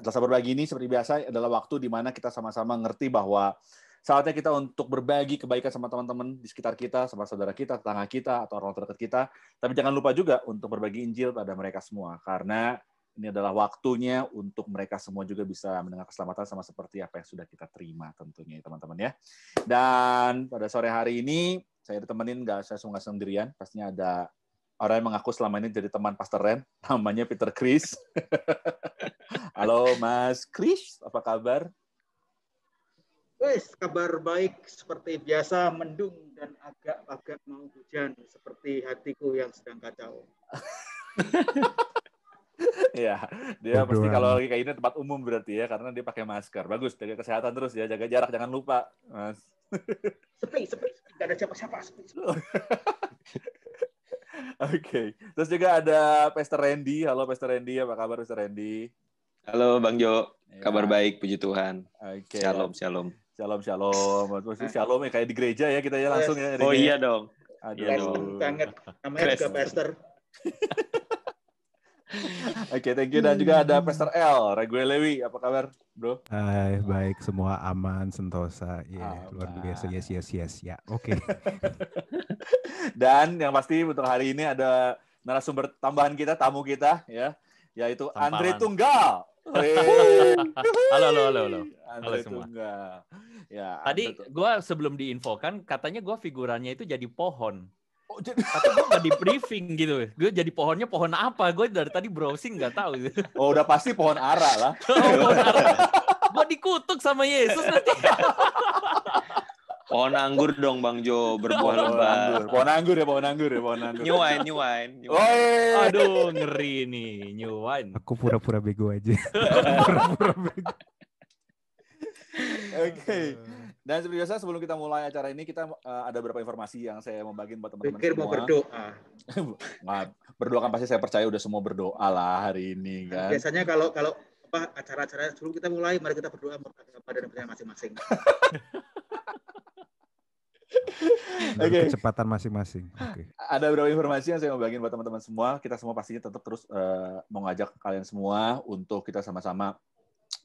Selasa berbagi ini seperti biasa adalah waktu di mana kita sama-sama ngerti bahwa saatnya kita untuk berbagi kebaikan sama teman-teman di sekitar kita, sama saudara kita, tetangga kita, atau orang terdekat kita. Tapi jangan lupa juga untuk berbagi Injil pada mereka semua, karena ini adalah waktunya untuk mereka semua juga bisa mendengar keselamatan sama seperti apa yang sudah kita terima tentunya ya, teman-teman ya. Dan pada sore hari ini saya ditemenin nggak saya sungguh-sungguh sendirian, pastinya ada orang yang mengaku selama ini jadi teman Pastor Ren, namanya Peter Chris. Halo Mas Chris, apa kabar? Wes, kabar baik seperti biasa mendung dan agak-agak mau hujan seperti hatiku yang sedang kacau. ya, dia Betul. pasti kalau lagi kayak ini tempat umum berarti ya karena dia pakai masker. Bagus, jaga kesehatan terus ya, jaga jarak jangan lupa, Mas. sepi, sepi, sepi, ada siapa-siapa, sepi. sepi. Oke. Okay. Terus juga ada Pastor Randy. Halo Pastor Randy, apa kabar Pastor Randy? Halo Bang Jo, ya. kabar baik puji Tuhan. Oke. Okay. Shalom, shalom. Shalom, shalom. Maksudnya eh. shalom ya kayak di gereja ya kita ya langsung ya. Oh iya ya. dong. Aduh. Pastor Banget. Namanya juga Pastor. Oke, okay, thank you. Dan juga ada Pastor L, Regue Lewi. Apa kabar, bro? Hai, baik. Semua aman, sentosa. Iya, luar biasa. Yes, yes, yes. Ya, oke. Okay. Dan yang pasti untuk hari ini ada narasumber tambahan kita, tamu kita, ya, yaitu Andre Tunggal. halo, halo, halo, halo. Andre halo semua. Tunggal. Ya, Tadi gue sebelum diinfokan, katanya gue figurannya itu jadi pohon. Oh, jadi... Tapi gue gak di briefing gitu. Gue jadi pohonnya pohon apa. Gue dari tadi browsing gak tahu. Gitu. Oh udah pasti pohon ara lah. oh, pohon ara. Gue dikutuk sama Yesus nanti. Pohon anggur dong Bang Jo, berbuah lebat. Pohon anggur ya, pohon anggur ya, pohon anggur. New wine, new wine. New wine. Oh, Aduh, ngeri ini, new wine. Aku pura-pura bego aja. pura-pura bego. Oke. Okay. Eh. Dan seperti biasa sebelum kita mulai acara ini kita uh, ada beberapa informasi yang saya mau bagi buat teman-teman semua. mau berdoa. berdoa kan pasti saya percaya udah semua berdoa lah hari ini nah, kan. Biasanya kalau kalau apa acara-acara sebelum kita mulai mari kita berdoa pada dan masing-masing. Oke. Okay. Kecepatan masing-masing. Okay. Ada beberapa informasi yang saya mau bagiin buat teman-teman semua. Kita semua pastinya tetap terus uh, mau kalian semua untuk kita sama-sama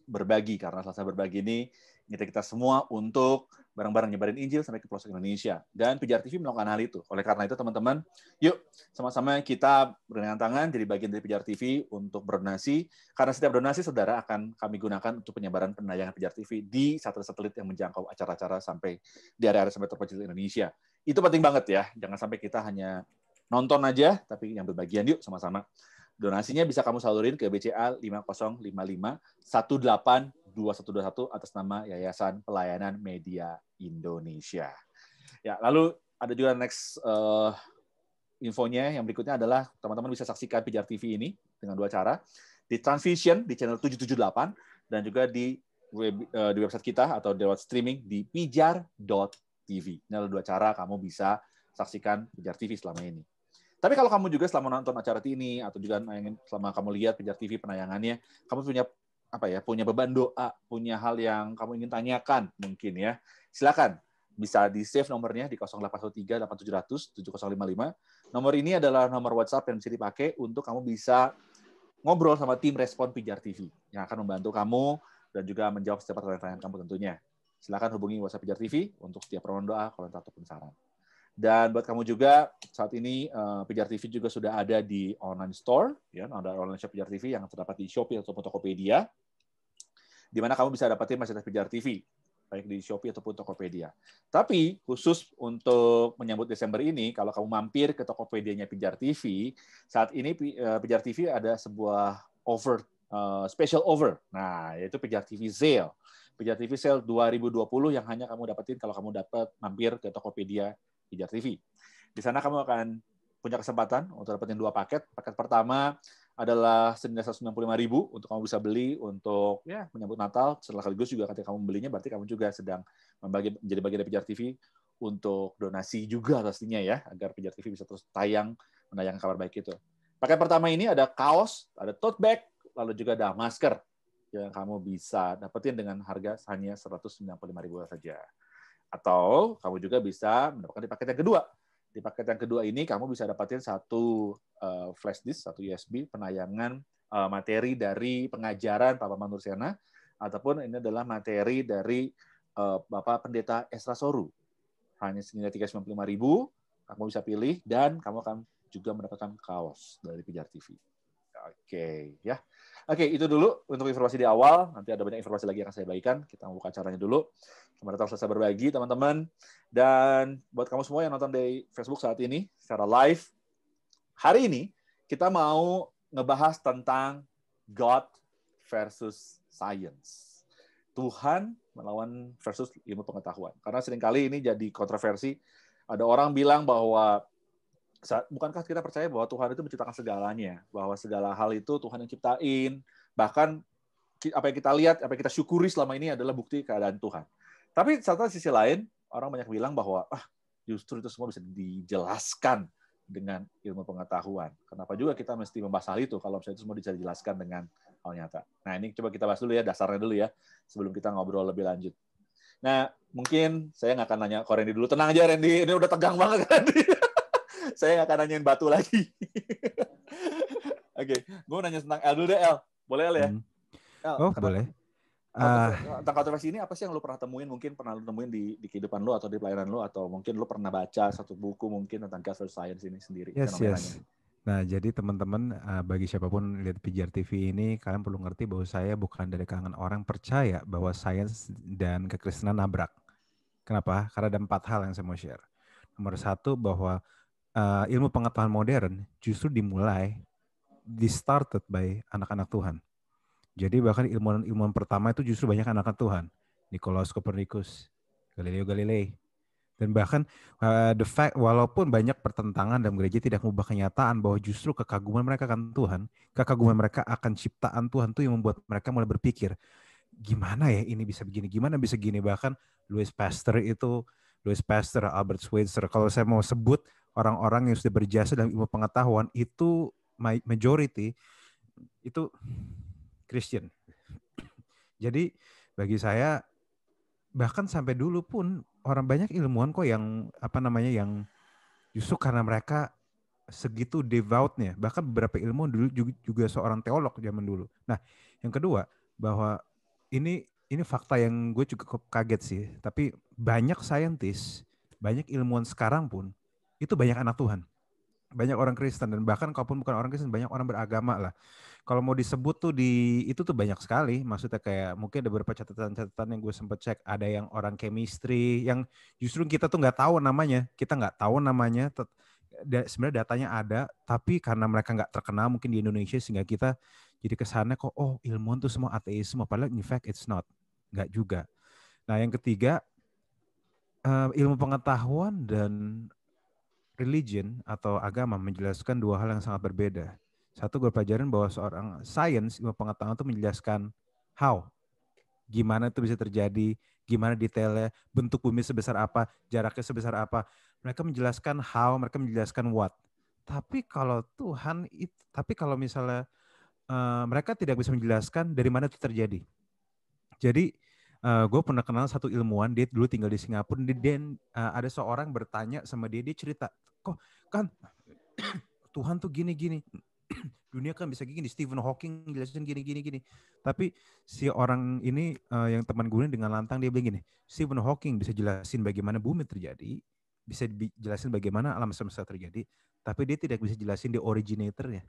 berbagi karena selasa berbagi ini kita kita semua untuk bareng-bareng nyebarin Injil sampai ke pelosok Indonesia. Dan PJR TV melakukan hal itu. Oleh karena itu, teman-teman, yuk sama-sama kita berdengan tangan jadi bagian dari PJR TV untuk berdonasi. Karena setiap donasi, saudara, akan kami gunakan untuk penyebaran penayangan PJR TV di satelit-satelit yang menjangkau acara-acara sampai di area-area sampai terpencil Indonesia. Itu penting banget ya. Jangan sampai kita hanya nonton aja, tapi yang berbagian yuk sama-sama. Donasinya bisa kamu salurin ke BCA 5055 2121 atas nama Yayasan Pelayanan Media Indonesia. Ya, lalu ada juga next uh, infonya yang berikutnya adalah teman-teman bisa saksikan Pijar TV ini dengan dua cara di Transvision di channel 778 dan juga di web, uh, di website kita atau lewat streaming di pijar.tv. Ini adalah dua cara kamu bisa saksikan Pijar TV selama ini. Tapi kalau kamu juga selama nonton acara ini atau juga selama kamu lihat Pijar TV penayangannya, kamu punya apa ya punya beban doa punya hal yang kamu ingin tanyakan mungkin ya silakan bisa di save nomornya di 0813 nomor ini adalah nomor WhatsApp yang bisa dipakai untuk kamu bisa ngobrol sama tim respon Pijar TV yang akan membantu kamu dan juga menjawab setiap pertanyaan kamu tentunya silakan hubungi WhatsApp Pijar TV untuk setiap permohonan doa komentar ataupun saran dan buat kamu juga saat ini uh, eh, Pijar TV juga sudah ada di online store, ya, ada online shop Pijar TV yang terdapat di Shopee atau Tokopedia di mana kamu bisa dapetin Masjid Pijar TV baik di Shopee ataupun Tokopedia. Tapi khusus untuk menyambut Desember ini, kalau kamu mampir ke Tokopedia-nya Pijar TV, saat ini Pijar eh, TV ada sebuah over eh, special over. Nah, yaitu Pijar TV Sale. Pijar TV Sale 2020 yang hanya kamu dapetin kalau kamu dapat mampir ke Tokopedia Pijar TV. Di sana kamu akan punya kesempatan untuk dapetin dua paket. Paket pertama adalah senilai 195 ribu untuk kamu bisa beli untuk ya menyambut Natal. Setelah sekaligus juga ketika kamu membelinya berarti kamu juga sedang membagi menjadi bagian dari Pijar TV untuk donasi juga pastinya ya agar Pijar TV bisa terus tayang menayangkan kabar baik itu. Paket pertama ini ada kaos, ada tote bag, lalu juga ada masker yang kamu bisa dapetin dengan harga hanya 195 ribu saja. Atau kamu juga bisa mendapatkan di paket yang kedua di paket yang kedua ini kamu bisa dapatin satu uh, flash disk, satu USB penayangan uh, materi dari pengajaran Papa Manursiana ataupun ini adalah materi dari uh, Bapak Pendeta Esra Soru. Hanya senilai 395.000, kamu bisa pilih dan kamu akan juga mendapatkan kaos dari Pijar TV. Oke, okay, ya. Oke, itu dulu untuk informasi di awal. Nanti ada banyak informasi lagi yang akan saya bagikan. Kita buka caranya dulu. Kemarin datang selesai berbagi, teman-teman. Dan buat kamu semua yang nonton di Facebook saat ini, secara live, hari ini kita mau ngebahas tentang God versus Science. Tuhan melawan versus ilmu pengetahuan. Karena seringkali ini jadi kontroversi. Ada orang bilang bahwa bukankah kita percaya bahwa Tuhan itu menciptakan segalanya, bahwa segala hal itu Tuhan yang ciptain, bahkan apa yang kita lihat, apa yang kita syukuri selama ini adalah bukti keadaan Tuhan. Tapi satu sisi lain, orang banyak bilang bahwa ah, justru itu semua bisa dijelaskan dengan ilmu pengetahuan. Kenapa juga kita mesti membahas hal itu kalau misalnya itu semua bisa dijelaskan dengan hal nyata. Nah ini coba kita bahas dulu ya, dasarnya dulu ya, sebelum kita ngobrol lebih lanjut. Nah mungkin saya nggak akan nanya ke Randy dulu. Tenang aja Randy, ini udah tegang banget Randy saya nggak akan nanyain batu lagi. Oke, okay. gue nanya tentang L dulu deh L. Boleh L ya? Hmm. L, oh, boleh. Ah. Eh, tentang kontroversi ini apa sih yang lo pernah temuin mungkin pernah lo temuin di, di kehidupan lo atau di pelayanan lo atau mungkin lo pernah baca satu buku mungkin tentang Castle science ini sendiri yes, yes. Nah jadi teman-teman eh, bagi siapapun lihat PGR TV ini kalian perlu ngerti bahwa saya bukan dari kalangan orang percaya bahwa sains dan kekristenan nabrak. Kenapa? Karena ada empat hal yang saya mau share. Nomor satu bahwa uh, ilmu pengetahuan modern justru dimulai di started by anak-anak Tuhan. Jadi bahkan ilmu-ilmu pertama itu justru banyak anak-anak Tuhan. Nicolaus Copernicus, Galileo Galilei. Dan bahkan uh, the fact walaupun banyak pertentangan dalam gereja tidak mengubah kenyataan bahwa justru kekaguman mereka akan Tuhan, kekaguman mereka akan ciptaan Tuhan itu yang membuat mereka mulai berpikir, gimana ya ini bisa begini, gimana bisa gini. Bahkan Louis Pasteur itu, Louis Pasteur, Albert Schweitzer, kalau saya mau sebut orang-orang yang sudah berjasa dalam ilmu pengetahuan itu majority itu Christian. Jadi bagi saya bahkan sampai dulu pun orang banyak ilmuwan kok yang apa namanya yang justru karena mereka segitu devoutnya bahkan beberapa ilmuwan dulu juga, seorang teolog zaman dulu. Nah yang kedua bahwa ini ini fakta yang gue cukup kaget sih tapi banyak saintis banyak ilmuwan sekarang pun itu banyak anak Tuhan. Banyak orang Kristen dan bahkan kalaupun bukan orang Kristen banyak orang beragama lah. Kalau mau disebut tuh di itu tuh banyak sekali. Maksudnya kayak mungkin ada beberapa catatan-catatan yang gue sempet cek. Ada yang orang chemistry yang justru kita tuh nggak tahu namanya. Kita nggak tahu namanya. Sebenarnya datanya ada, tapi karena mereka nggak terkenal mungkin di Indonesia sehingga kita jadi kesannya kok oh ilmuwan tuh semua ateis semua. Padahal in fact it's not. Nggak juga. Nah yang ketiga eh, ilmu pengetahuan dan religion atau agama menjelaskan dua hal yang sangat berbeda. Satu gue pelajarin bahwa seorang science, ilmu pengetahuan itu menjelaskan how, gimana itu bisa terjadi, gimana detailnya, bentuk bumi sebesar apa, jaraknya sebesar apa. Mereka menjelaskan how, mereka menjelaskan what. Tapi kalau Tuhan itu, tapi kalau misalnya uh, mereka tidak bisa menjelaskan dari mana itu terjadi. Jadi uh, eh, gue pernah kenal satu ilmuwan dia dulu tinggal di Singapura dia, dia uh, eh, ada seorang bertanya sama dia dia cerita kok kan Tuhan tuh gini gini dunia kan bisa gini Stephen Hawking jelasin gini gini gini tapi si orang ini uh, yang teman gue dengan lantang dia bilang gini Stephen Hawking bisa jelasin bagaimana bumi terjadi bisa jelasin bagaimana alam semesta terjadi tapi dia tidak bisa jelasin di originatornya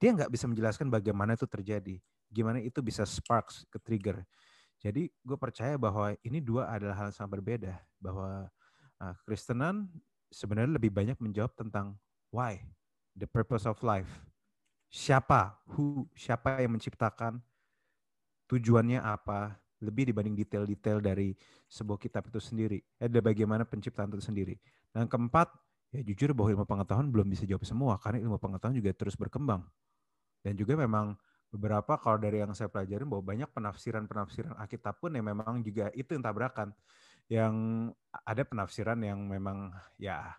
dia nggak bisa menjelaskan bagaimana itu terjadi gimana itu bisa sparks ke trigger jadi gue percaya bahwa ini dua adalah hal yang sangat berbeda. Bahwa uh, eh, Kristenan sebenarnya lebih banyak menjawab tentang why, the purpose of life. Siapa, who, siapa yang menciptakan, tujuannya apa, lebih dibanding detail-detail dari sebuah kitab itu sendiri. Ada eh, bagaimana penciptaan itu sendiri. Dan keempat, ya jujur bahwa ilmu pengetahuan belum bisa jawab semua karena ilmu pengetahuan juga terus berkembang. Dan juga memang beberapa kalau dari yang saya pelajarin bahwa banyak penafsiran-penafsiran Alkitab pun yang memang juga itu yang tabrakan. Yang ada penafsiran yang memang ya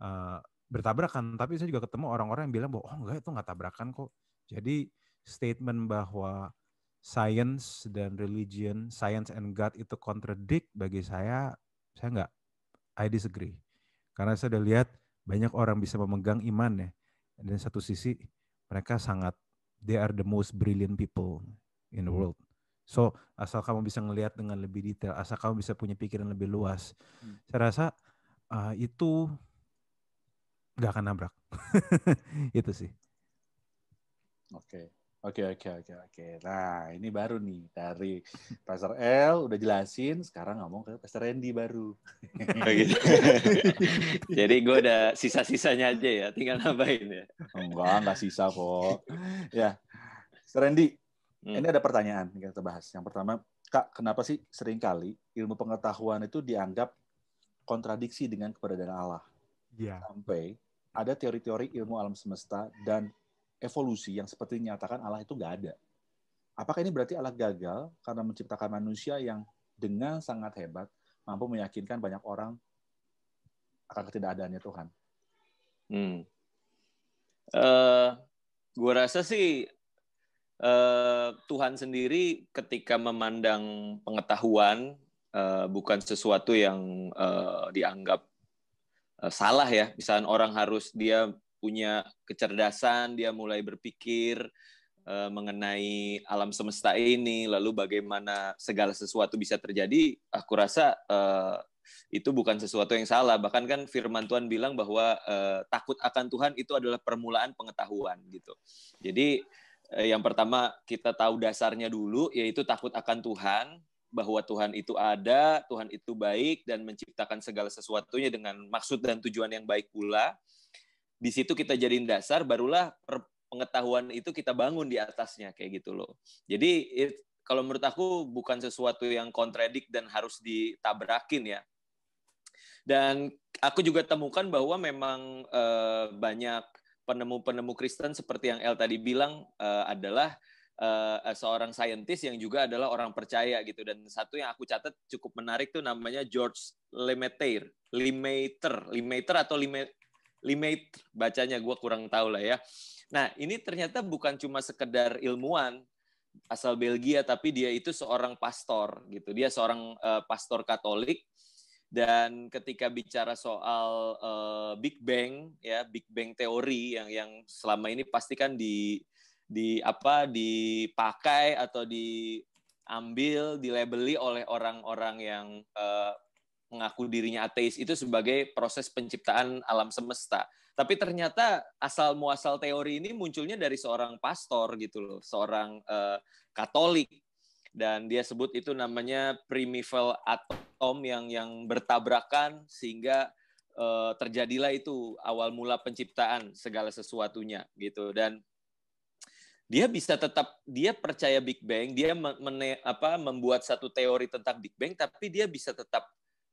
uh, bertabrakan, tapi saya juga ketemu orang-orang yang bilang bahwa oh enggak itu enggak tabrakan kok. Jadi statement bahwa science dan religion, science and God itu contradict bagi saya, saya enggak. I disagree. Karena saya sudah lihat banyak orang bisa memegang imannya. Dan satu sisi mereka sangat they are the most brilliant people in the hmm. world. So asal kamu bisa ngelihat dengan lebih detail, asal kamu bisa punya pikiran lebih luas, hmm. saya rasa uh, itu gak akan nabrak. itu sih. Oke. Okay. Oke oke oke oke. Nah ini baru nih dari Pastor L udah jelasin, sekarang ngomong ke Pastor Randy baru. Oh, gitu. Jadi gue udah sisa-sisanya aja ya, tinggal nambahin ya. Enggak enggak sisa kok. ya, Pastor Randy, hmm. ini ada pertanyaan yang kita bahas. Yang pertama, kak kenapa sih seringkali ilmu pengetahuan itu dianggap kontradiksi dengan keberadaan Allah? Ya. Sampai ada teori-teori ilmu alam semesta dan evolusi yang seperti dinyatakan Allah itu nggak ada. Apakah ini berarti Allah gagal karena menciptakan manusia yang dengan sangat hebat mampu meyakinkan banyak orang akan ketidakadaannya Tuhan? Hmm. Uh, eh, gue rasa sih uh, Tuhan sendiri ketika memandang pengetahuan uh, bukan sesuatu yang uh, dianggap salah ya. Misalnya orang harus dia punya kecerdasan, dia mulai berpikir uh, mengenai alam semesta ini, lalu bagaimana segala sesuatu bisa terjadi, aku rasa uh, itu bukan sesuatu yang salah. Bahkan kan firman Tuhan bilang bahwa uh, takut akan Tuhan itu adalah permulaan pengetahuan gitu. Jadi uh, yang pertama kita tahu dasarnya dulu yaitu takut akan Tuhan, bahwa Tuhan itu ada, Tuhan itu baik, dan menciptakan segala sesuatunya dengan maksud dan tujuan yang baik pula di situ kita jadiin dasar barulah pengetahuan itu kita bangun di atasnya kayak gitu loh jadi it, kalau menurut aku bukan sesuatu yang kontradik dan harus ditabrakin ya dan aku juga temukan bahwa memang e, banyak penemu-penemu Kristen seperti yang El tadi bilang e, adalah e, seorang saintis yang juga adalah orang percaya gitu dan satu yang aku catat cukup menarik tuh namanya George Lemaitre, Lemaitre, Lemaitre atau limit bacanya gue kurang tahu lah ya. Nah ini ternyata bukan cuma sekedar ilmuwan asal Belgia tapi dia itu seorang pastor gitu. Dia seorang uh, pastor Katolik dan ketika bicara soal uh, Big Bang ya Big Bang teori yang yang selama ini pasti kan di di apa dipakai atau diambil dilabeli oleh orang-orang yang uh, mengaku dirinya ateis itu sebagai proses penciptaan alam semesta. Tapi ternyata asal muasal teori ini munculnya dari seorang pastor gitu loh, seorang uh, Katolik dan dia sebut itu namanya primeval atom yang yang bertabrakan sehingga uh, terjadilah itu awal mula penciptaan segala sesuatunya gitu dan dia bisa tetap dia percaya Big Bang, dia men, apa membuat satu teori tentang Big Bang tapi dia bisa tetap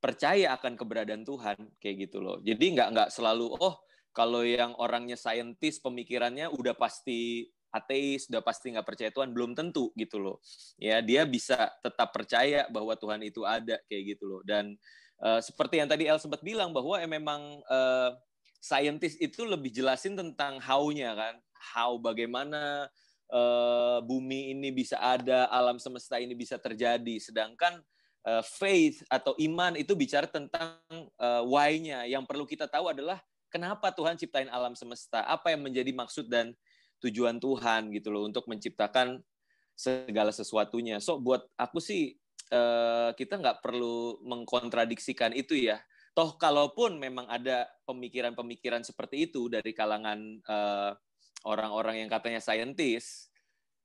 percaya akan keberadaan Tuhan kayak gitu loh. Jadi nggak nggak selalu oh kalau yang orangnya saintis pemikirannya udah pasti ateis, udah pasti nggak percaya Tuhan, belum tentu gitu loh. Ya, dia bisa tetap percaya bahwa Tuhan itu ada kayak gitu loh. Dan uh, seperti yang tadi El sempat bilang bahwa ya eh, memang uh, saintis itu lebih jelasin tentang how-nya kan, how bagaimana uh, bumi ini bisa ada, alam semesta ini bisa terjadi. Sedangkan Eh, faith atau iman itu bicara tentang uh, why-nya. Yang perlu kita tahu adalah kenapa Tuhan ciptain alam semesta, apa yang menjadi maksud dan tujuan Tuhan gitu loh untuk menciptakan segala sesuatunya. So buat aku sih uh, kita nggak perlu mengkontradiksikan itu ya. Toh kalaupun memang ada pemikiran-pemikiran seperti itu dari kalangan uh, orang-orang yang katanya saintis,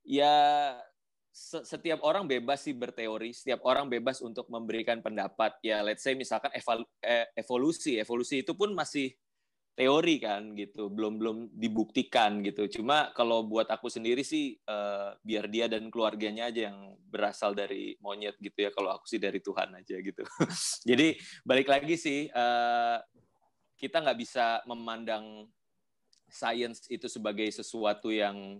ya setiap orang bebas sih berteori, setiap orang bebas untuk memberikan pendapat. Ya, let's say misalkan eh, evolusi, evolusi itu pun masih teori kan gitu, belum belum dibuktikan gitu. Cuma kalau buat aku sendiri sih uh, biar dia dan keluarganya aja yang berasal dari monyet gitu ya. Kalau aku sih dari Tuhan aja gitu. Jadi balik lagi sih uh, kita nggak bisa memandang sains itu sebagai sesuatu yang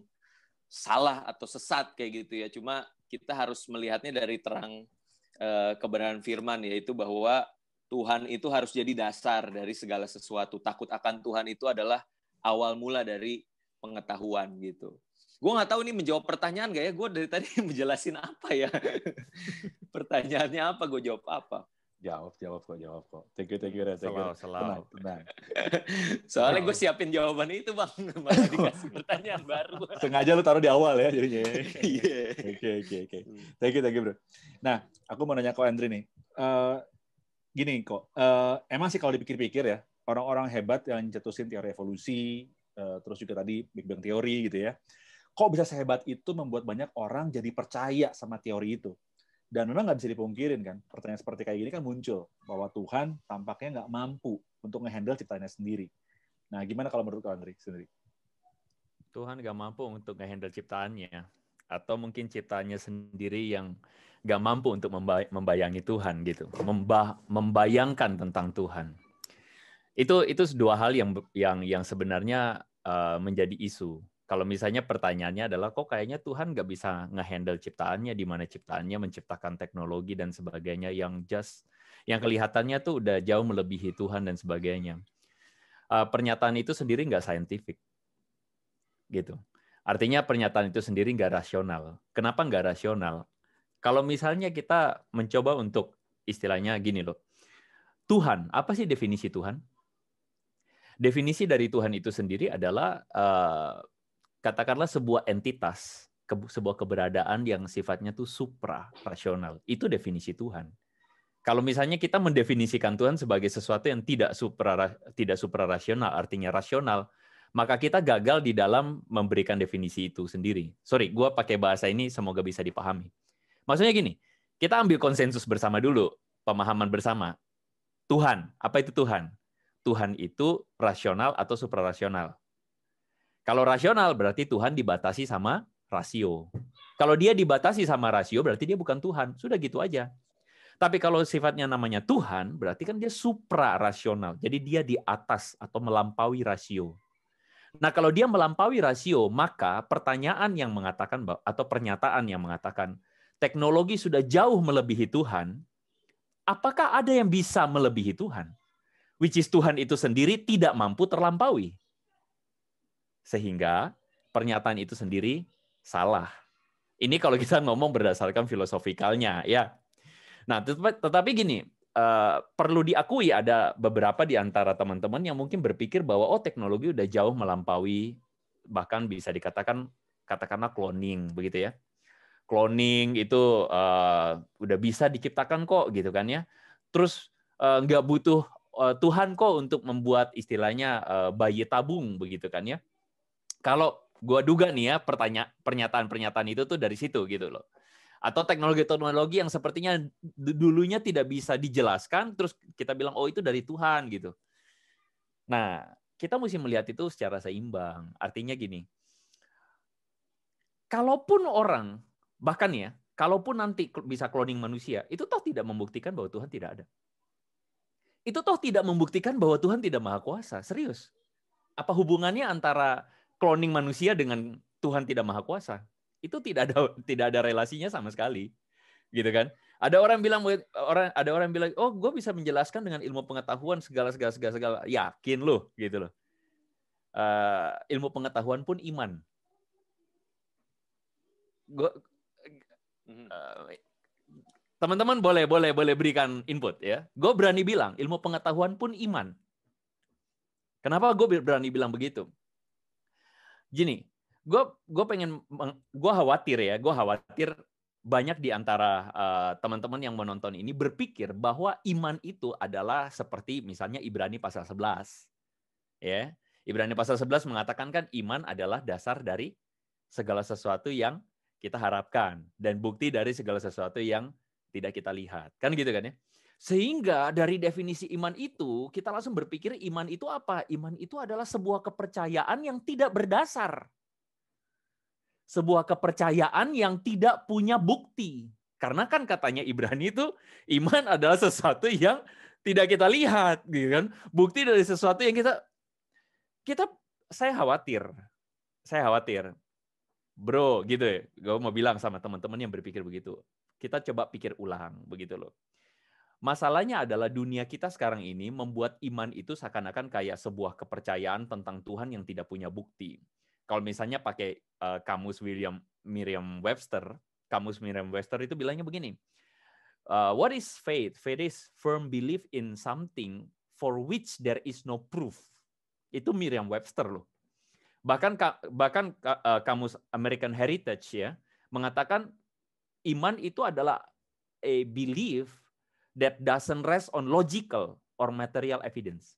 salah atau sesat kayak gitu ya. Cuma kita harus melihatnya dari terang uh, kebenaran firman yaitu bahwa Tuhan itu harus jadi dasar dari segala sesuatu. Takut akan Tuhan itu adalah awal mula dari pengetahuan gitu. Gue nggak tahu ini menjawab pertanyaan gak ya? Gue dari tadi menjelasin apa ya? Pertanyaannya apa? Gue jawab apa? Jawab, jawab kok, jawab kok. Thank you, thank you, thank you. Selalu, selalu. Tenang, tenang. Soalnya gue siapin jawaban itu, Bang. Malah dikasih pertanyaan baru. Sengaja lu taruh di awal ya jadinya. Iya. Oke, oke, oke. Thank you, thank you, bro. Nah, aku mau nanya ke Andri nih. Uh, gini kok, uh, emang sih kalau dipikir-pikir ya, orang-orang hebat yang jatuhin teori evolusi, uh, terus juga tadi Big Bang teori gitu ya, kok bisa sehebat itu membuat banyak orang jadi percaya sama teori itu? Dan memang nggak bisa dipungkirin kan, pertanyaan seperti kayak gini kan muncul bahwa Tuhan tampaknya nggak mampu untuk ngehandle ciptaannya sendiri. Nah, gimana kalau menurut kalian sendiri? Tuhan nggak mampu untuk ngehandle ciptaannya, atau mungkin ciptaannya sendiri yang nggak mampu untuk membayangi Tuhan gitu, Memba membayangkan tentang Tuhan. Itu itu dua hal yang yang yang sebenarnya eh, menjadi isu kalau misalnya pertanyaannya adalah kok kayaknya Tuhan nggak bisa ngehandle ciptaannya di mana ciptaannya menciptakan teknologi dan sebagainya yang just yang kelihatannya tuh udah jauh melebihi Tuhan dan sebagainya. Uh, pernyataan itu sendiri nggak saintifik, gitu. Artinya pernyataan itu sendiri nggak rasional. Kenapa nggak rasional? Kalau misalnya kita mencoba untuk istilahnya gini loh, Tuhan, apa sih definisi Tuhan? Definisi dari Tuhan itu sendiri adalah uh, katakanlah sebuah entitas, sebuah keberadaan yang sifatnya tuh supra rasional. Itu definisi Tuhan. Kalau misalnya kita mendefinisikan Tuhan sebagai sesuatu yang tidak supra tidak supra rasional, artinya rasional, maka kita gagal di dalam memberikan definisi itu sendiri. Sorry, gue pakai bahasa ini semoga bisa dipahami. Maksudnya gini, kita ambil konsensus bersama dulu, pemahaman bersama. Tuhan, apa itu Tuhan? Tuhan itu rasional atau suprarasional? Kalau rasional berarti Tuhan dibatasi sama rasio. Kalau dia dibatasi sama rasio berarti dia bukan Tuhan. Sudah gitu aja. Tapi kalau sifatnya namanya Tuhan, berarti kan dia supra rasional. Jadi dia di atas atau melampaui rasio. Nah, kalau dia melampaui rasio, maka pertanyaan yang mengatakan atau pernyataan yang mengatakan teknologi sudah jauh melebihi Tuhan, apakah ada yang bisa melebihi Tuhan? Which is Tuhan itu sendiri tidak mampu terlampaui. Sehingga pernyataan itu sendiri salah. Ini kalau kita ngomong berdasarkan filosofikalnya, ya. Nah, tetapi gini, eh, perlu diakui ada beberapa di antara teman-teman yang mungkin berpikir bahwa oh teknologi udah jauh melampaui bahkan bisa dikatakan katakanlah cloning begitu ya cloning itu uh, udah bisa diciptakan kok gitu kan ya terus uh, nggak butuh uh, Tuhan kok untuk membuat istilahnya uh, bayi tabung begitu kan ya kalau gua duga nih ya pertanya pernyataan-pernyataan itu tuh dari situ gitu loh. Atau teknologi-teknologi yang sepertinya dulunya tidak bisa dijelaskan terus kita bilang oh itu dari Tuhan gitu. Nah, kita mesti melihat itu secara seimbang. Artinya gini. Kalaupun orang bahkan ya, kalaupun nanti bisa cloning manusia, itu toh tidak membuktikan bahwa Tuhan tidak ada. Itu toh tidak membuktikan bahwa Tuhan tidak maha kuasa. Serius. Apa hubungannya antara cloning manusia dengan Tuhan tidak maha kuasa itu tidak ada tidak ada relasinya sama sekali gitu kan ada orang bilang orang ada orang bilang oh gue bisa menjelaskan dengan ilmu pengetahuan segala segala segala segala yakin loh gitu loh uh, ilmu pengetahuan pun iman gue hmm. eh, teman-teman boleh boleh boleh berikan input ya gue berani bilang ilmu pengetahuan pun iman kenapa gue berani bilang begitu gini, gue gue pengen gue khawatir ya, gue khawatir banyak di antara uh, teman-teman yang menonton ini berpikir bahwa iman itu adalah seperti misalnya Ibrani pasal 11. Ya. Ibrani pasal 11 mengatakan kan iman adalah dasar dari segala sesuatu yang kita harapkan dan bukti dari segala sesuatu yang tidak kita lihat. Kan gitu kan ya. Sehingga dari definisi iman itu, kita langsung berpikir iman itu apa? Iman itu adalah sebuah kepercayaan yang tidak berdasar. Sebuah kepercayaan yang tidak punya bukti. Karena kan katanya Ibrani itu iman adalah sesuatu yang tidak kita lihat, gitu kan? Bukti dari sesuatu yang kita kita saya khawatir. Saya khawatir. Bro, gitu ya. Gue mau bilang sama teman-teman yang berpikir begitu. Kita coba pikir ulang begitu loh Masalahnya adalah dunia kita sekarang ini membuat iman itu seakan-akan kayak sebuah kepercayaan tentang Tuhan yang tidak punya bukti. Kalau misalnya pakai uh, kamus William Miriam Webster, kamus Miriam Webster itu bilangnya begini. Uh, what is faith? Faith is firm belief in something for which there is no proof. Itu Miriam Webster loh. Bahkan bahkan uh, kamus American Heritage ya mengatakan iman itu adalah a belief that doesn't rest on logical or material evidence.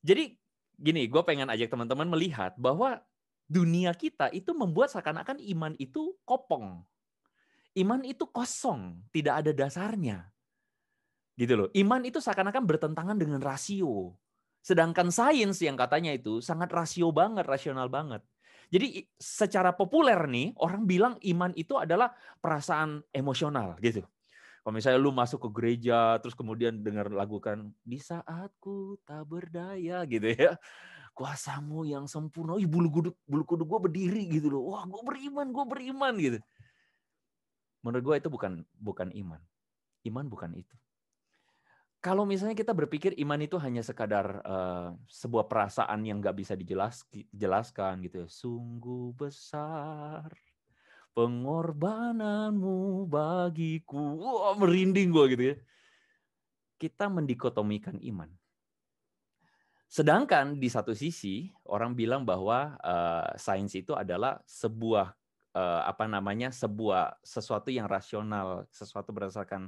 Jadi gini, gue pengen ajak teman-teman melihat bahwa dunia kita itu membuat seakan-akan iman itu kopong. Iman itu kosong, tidak ada dasarnya. Gitu loh. Iman itu seakan-akan bertentangan dengan rasio. Sedangkan sains yang katanya itu sangat rasio banget, rasional banget. Jadi secara populer nih orang bilang iman itu adalah perasaan emosional gitu kalau misalnya lu masuk ke gereja terus kemudian dengar lagu kan di saatku tak berdaya gitu ya kuasamu yang sempurna Ih, bulu kuduk bulu kuduk gue berdiri gitu loh wah gue beriman gue beriman gitu menurut gue itu bukan bukan iman iman bukan itu kalau misalnya kita berpikir iman itu hanya sekadar uh, sebuah perasaan yang nggak bisa dijelaskan gitu ya sungguh besar pengorbananmu bagiku. Wah, merinding gue gitu ya. Kita mendikotomikan iman. Sedangkan di satu sisi orang bilang bahwa uh, sains itu adalah sebuah uh, apa namanya sebuah sesuatu yang rasional, sesuatu berdasarkan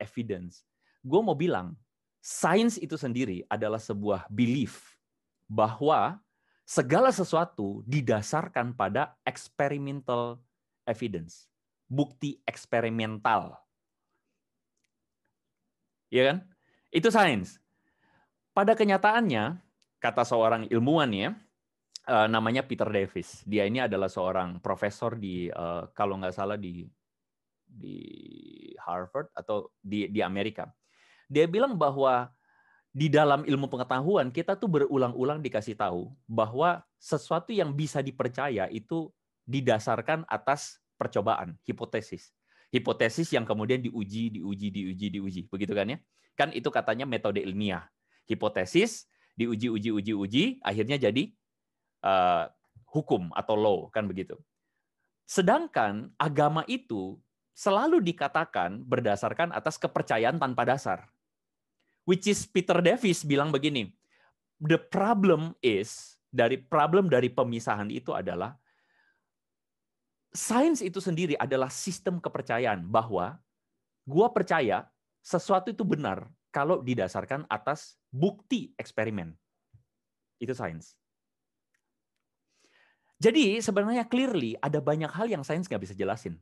evidence. Gue mau bilang sains itu sendiri adalah sebuah belief bahwa segala sesuatu didasarkan pada experimental evidence, bukti eksperimental. Iya kan? Itu sains. Pada kenyataannya, kata seorang ilmuwan ya, eh, namanya Peter Davis. Dia ini adalah seorang profesor di eh, kalau nggak salah di di Harvard atau di di Amerika. Dia bilang bahwa di dalam ilmu pengetahuan kita tuh berulang-ulang dikasih tahu bahwa sesuatu yang bisa dipercaya itu didasarkan atas percobaan, hipotesis. Hipotesis yang kemudian diuji, diuji, diuji, diuji. Begitu kan ya? Kan itu katanya metode ilmiah. Hipotesis diuji, uji, uji, uji, akhirnya jadi uh, hukum atau law, kan begitu. Sedangkan agama itu selalu dikatakan berdasarkan atas kepercayaan tanpa dasar. Which is Peter Davis bilang begini, the problem is, dari problem dari pemisahan itu adalah sains itu sendiri adalah sistem kepercayaan bahwa gua percaya sesuatu itu benar kalau didasarkan atas bukti eksperimen. Itu sains. Jadi sebenarnya clearly ada banyak hal yang sains nggak bisa jelasin.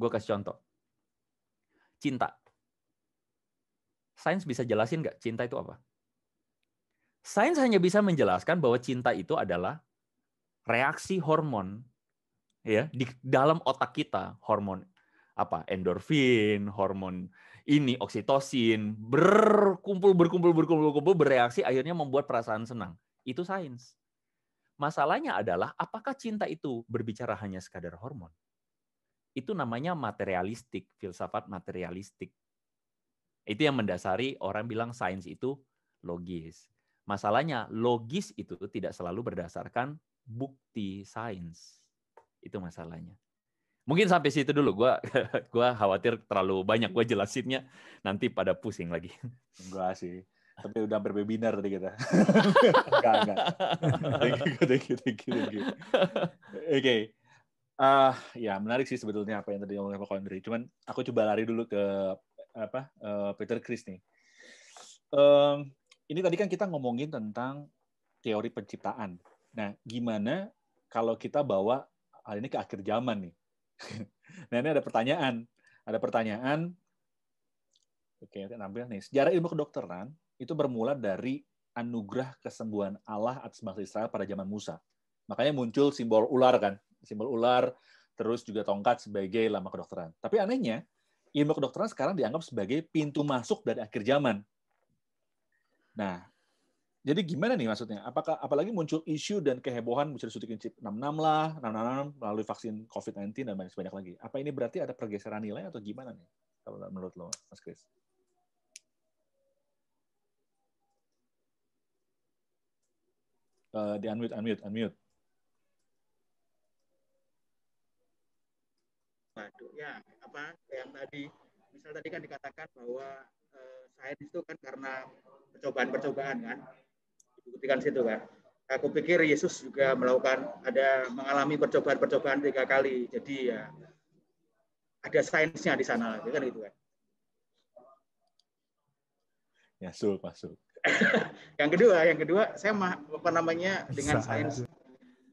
Gue kasih contoh. Cinta. Sains bisa jelasin nggak cinta itu apa? Sains hanya bisa menjelaskan bahwa cinta itu adalah reaksi hormon ya di dalam otak kita hormon apa endorfin, hormon ini oksitosin berkumpul berkumpul berkumpul berkumpul bereaksi akhirnya membuat perasaan senang. Itu sains. Masalahnya adalah apakah cinta itu berbicara hanya sekadar hormon? Itu namanya materialistik, filsafat materialistik. Itu yang mendasari orang bilang sains itu logis. Masalahnya logis itu tidak selalu berdasarkan bukti sains itu masalahnya. Mungkin sampai situ dulu. gue gua khawatir terlalu banyak gue jelasinnya nanti pada pusing lagi. Enggak sih. Tapi udah webinar tadi kita. enggak, enggak. thank you, thank you, Oke. Okay. Ah, ya menarik sih sebetulnya apa yang tadi ngomongin Pak Kondri. Cuman aku coba lari dulu ke apa uh, Peter Chris nih. Um, ini tadi kan kita ngomongin tentang teori penciptaan. Nah, gimana kalau kita bawa hal ini ke akhir zaman nih. nah ini ada pertanyaan, ada pertanyaan. Oke, nampil nih. Sejarah ilmu kedokteran itu bermula dari anugerah kesembuhan Allah atas bangsa Israel pada zaman Musa. Makanya muncul simbol ular kan, simbol ular, terus juga tongkat sebagai lama kedokteran. Tapi anehnya, ilmu kedokteran sekarang dianggap sebagai pintu masuk dari akhir zaman. Nah, jadi gimana nih maksudnya? Apakah apalagi muncul isu dan kehebohan bisa disuntikin chip 66 lah, 66 melalui vaksin COVID-19 dan banyak banyak lagi. Apa ini berarti ada pergeseran nilai atau gimana nih? Kalau menurut lo, Mas Kris? Uh, di unmute, unmute, unmute. Waduh, ya apa yang tadi, misal tadi kan dikatakan bahwa eh, sains itu kan karena percobaan-percobaan kan buktikan situ kan. Aku pikir Yesus juga melakukan ada mengalami percobaan-percobaan tiga kali. Jadi ya ada sainsnya di sana lagi kan gitu kan. Ya, masuk. yang kedua, yang kedua saya mah, apa namanya dengan sains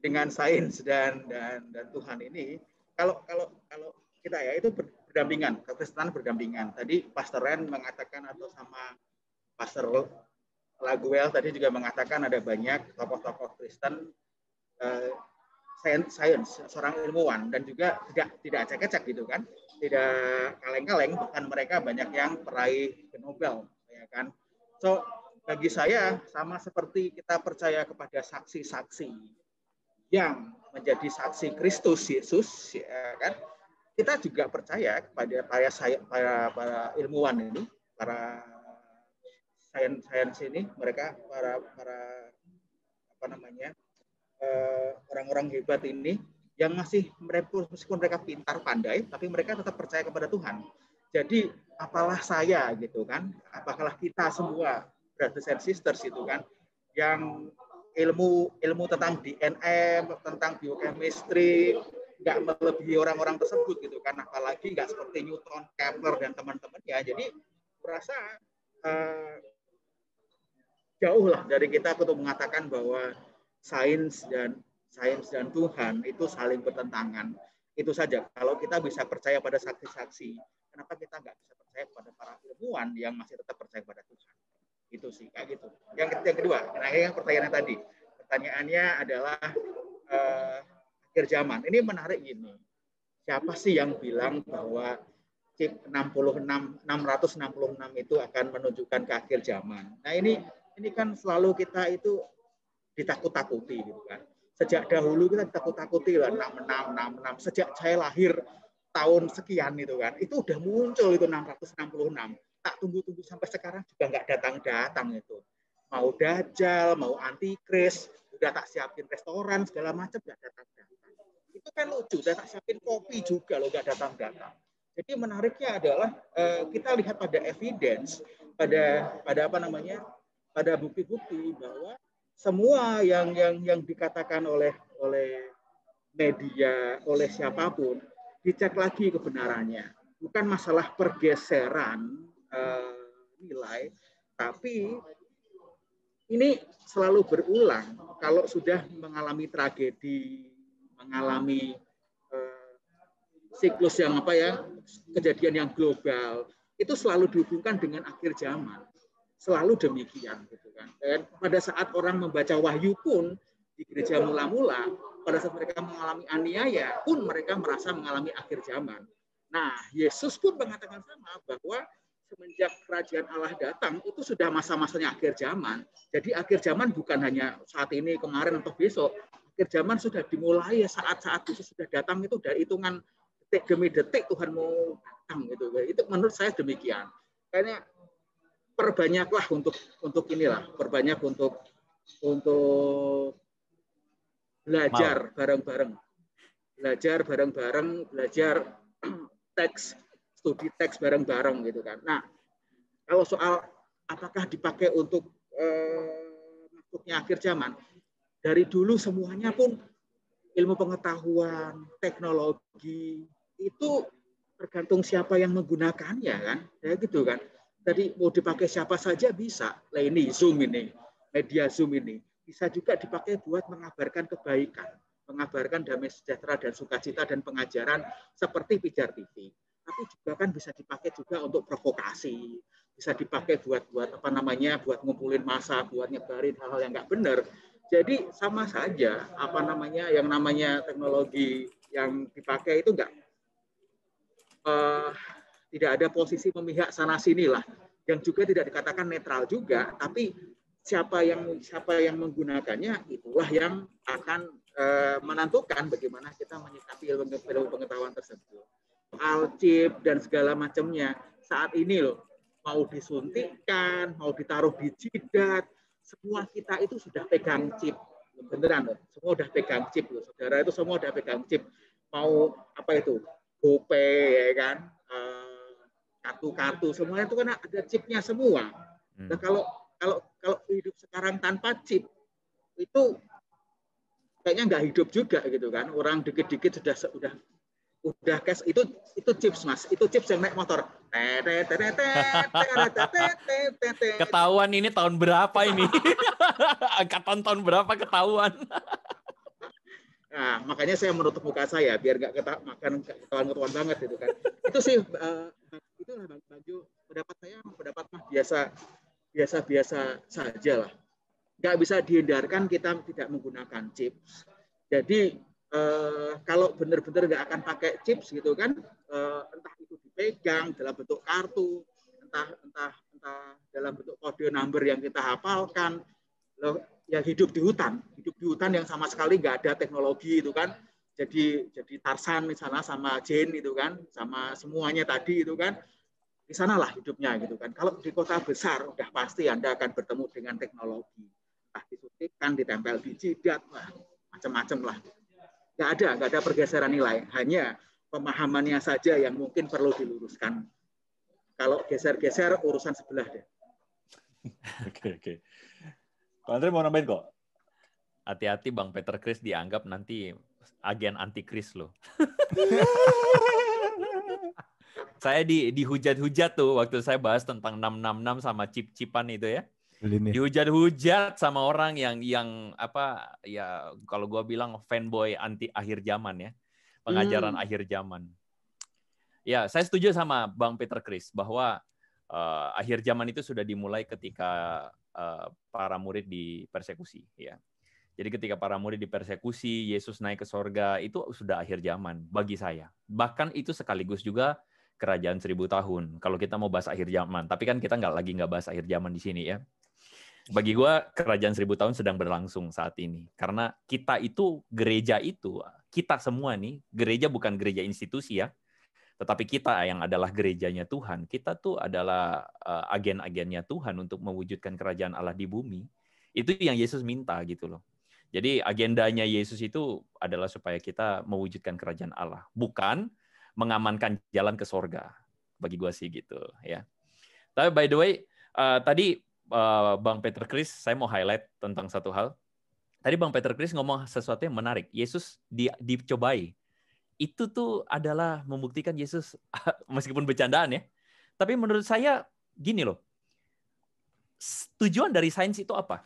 dengan sains dan dan dan Tuhan ini kalau kalau kalau kita ya itu berdampingan, kekristenan berdampingan. Tadi Pastor Ren mengatakan atau sama Pastor Laguel tadi juga mengatakan ada banyak tokoh-tokoh Kristen uh, eh, science, seorang ilmuwan dan juga tidak tidak acak-acak gitu kan, tidak kaleng-kaleng, bahkan mereka banyak yang peraih Nobel, ya kan. So bagi saya sama seperti kita percaya kepada saksi-saksi yang menjadi saksi Kristus Yesus, ya kan. Kita juga percaya kepada para saya para para ilmuwan ini, para sains sains ini mereka para para apa namanya eh, orang-orang uh, hebat ini yang masih mereka meskipun mereka pintar pandai tapi mereka tetap percaya kepada Tuhan jadi apalah saya gitu kan apakah kita semua brothers and sisters itu kan yang ilmu ilmu tentang DNA tentang biochemistry nggak melebihi orang-orang tersebut gitu kan apalagi nggak seperti Newton Kepler dan teman teman ya jadi merasa uh, jauh lah dari kita untuk mengatakan bahwa sains dan sains dan Tuhan itu saling bertentangan. Itu saja. Kalau kita bisa percaya pada saksi-saksi, kenapa kita nggak bisa percaya pada para ilmuwan yang masih tetap percaya pada Tuhan? Itu sih kayak gitu. Yang, yang kedua, nah yang pertanyaannya tadi, pertanyaannya adalah eh, akhir zaman. Ini menarik gini. Siapa sih yang bilang bahwa chip 66 666 itu akan menunjukkan ke akhir zaman? Nah ini ini kan selalu kita itu ditakut-takuti gitu kan. Sejak dahulu kita ditakut-takuti lah 66 66 sejak saya lahir tahun sekian itu kan. Itu udah muncul itu 666. Tak tunggu-tunggu sampai sekarang juga nggak datang-datang itu. Mau dajal, mau antikris, udah tak siapin restoran segala macam nggak datang-datang. Itu kan lucu, udah tak siapin kopi juga loh nggak datang-datang. Jadi menariknya adalah eh, kita lihat pada evidence, pada pada apa namanya ada bukti-bukti bahwa semua yang yang yang dikatakan oleh oleh media oleh siapapun dicek lagi kebenarannya bukan masalah pergeseran eh, nilai tapi ini selalu berulang kalau sudah mengalami tragedi mengalami eh, siklus yang apa ya kejadian yang global itu selalu dihubungkan dengan akhir zaman selalu demikian gitu kan. Dan pada saat orang membaca wahyu pun di gereja mula-mula, pada saat mereka mengalami aniaya pun mereka merasa mengalami akhir zaman. Nah, Yesus pun mengatakan sama bahwa semenjak kerajaan Allah datang itu sudah masa-masanya akhir zaman. Jadi akhir zaman bukan hanya saat ini, kemarin atau besok. Akhir zaman sudah dimulai saat-saat itu sudah datang itu dari hitungan detik demi detik Tuhan mau datang gitu. Itu menurut saya demikian. Karena perbanyaklah untuk untuk inilah, perbanyak untuk untuk belajar bareng-bareng. Belajar bareng-bareng, belajar teks, studi teks bareng-bareng gitu kan. Nah, kalau soal apakah dipakai untuk eh, maksudnya akhir zaman, dari dulu semuanya pun ilmu pengetahuan, teknologi itu tergantung siapa yang menggunakannya kan, ya gitu kan tadi mau dipakai siapa saja bisa. Nah ini Zoom ini, media Zoom ini. Bisa juga dipakai buat mengabarkan kebaikan, mengabarkan damai sejahtera dan sukacita dan pengajaran seperti pijar TV. Tapi juga kan bisa dipakai juga untuk provokasi, bisa dipakai buat buat apa namanya, buat ngumpulin masa, buat nyebarin hal-hal yang nggak benar. Jadi sama saja apa namanya yang namanya teknologi yang dipakai itu enggak uh, eh, tidak ada posisi memihak sana sini lah yang juga tidak dikatakan netral juga tapi siapa yang siapa yang menggunakannya itulah yang akan e, menentukan bagaimana kita menyikapi ilmu pengetahuan tersebut soal dan segala macamnya saat ini loh mau disuntikkan mau ditaruh di jidat semua kita itu sudah pegang chip beneran loh semua sudah pegang chip loh saudara itu semua sudah pegang chip mau apa itu GoPay ya kan kartu-kartu semuanya itu kan ada chipnya semua. Hmm. Nah kalau kalau kalau hidup sekarang tanpa chip itu kayaknya nggak hidup juga gitu kan. Orang dikit-dikit sudah sudah udah cash itu itu chips mas itu chips yang naik motor ketahuan ini tahun berapa ini angkatan tahun berapa ketahuan nah makanya saya menutup muka saya biar nggak ketahuan makan ketahuan ketahuan banget itu kan itu sih uh, itu itulah Bang pendapat saya pendapat mah biasa biasa biasa saja lah nggak bisa dihindarkan kita tidak menggunakan chips jadi eh, kalau benar-benar nggak akan pakai chips gitu kan eh, entah itu dipegang dalam bentuk kartu entah entah entah dalam bentuk kode number yang kita hafalkan loh yang hidup di hutan hidup di hutan yang sama sekali nggak ada teknologi itu kan jadi jadi Tarsan misalnya sama Jane itu kan sama semuanya tadi itu kan di sanalah hidupnya gitu kan kalau di kota besar udah pasti anda akan bertemu dengan teknologi entah disuntikkan, ditempel di jidat lah macam-macam lah nggak ada nggak ada pergeseran nilai hanya pemahamannya saja yang mungkin perlu diluruskan kalau geser-geser urusan sebelah deh oke oke Pak Andre mau nambahin kok hati-hati Bang Peter Chris dianggap nanti agen antikris loh. saya di dihujat-hujat tuh waktu saya bahas tentang 666 sama chip-chipan itu ya. Dihujat-hujat sama orang yang yang apa ya kalau gua bilang fanboy anti akhir zaman ya. Pengajaran hmm. akhir zaman. Ya, saya setuju sama Bang Peter Chris bahwa uh, akhir zaman itu sudah dimulai ketika uh, para murid dipersekusi ya. Jadi ketika para murid dipersekusi, Yesus naik ke sorga, itu sudah akhir zaman bagi saya. Bahkan itu sekaligus juga kerajaan seribu tahun. Kalau kita mau bahas akhir zaman, tapi kan kita nggak lagi nggak bahas akhir zaman di sini ya. Bagi gue kerajaan seribu tahun sedang berlangsung saat ini. Karena kita itu gereja itu kita semua nih gereja bukan gereja institusi ya, tetapi kita yang adalah gerejanya Tuhan. Kita tuh adalah eh, agen-agennya Tuhan untuk mewujudkan kerajaan Allah di bumi. Itu yang Yesus minta gitu loh jadi agendanya Yesus itu adalah supaya kita mewujudkan kerajaan Allah, bukan mengamankan jalan ke sorga. Bagi gua sih gitu ya. Tapi by the way, uh, tadi uh, Bang Peter Chris, saya mau highlight tentang satu hal. Tadi Bang Peter Chris ngomong sesuatu yang menarik. Yesus di, dicobai. Itu tuh adalah membuktikan Yesus meskipun bercandaan ya. Tapi menurut saya gini loh. Tujuan dari sains itu apa?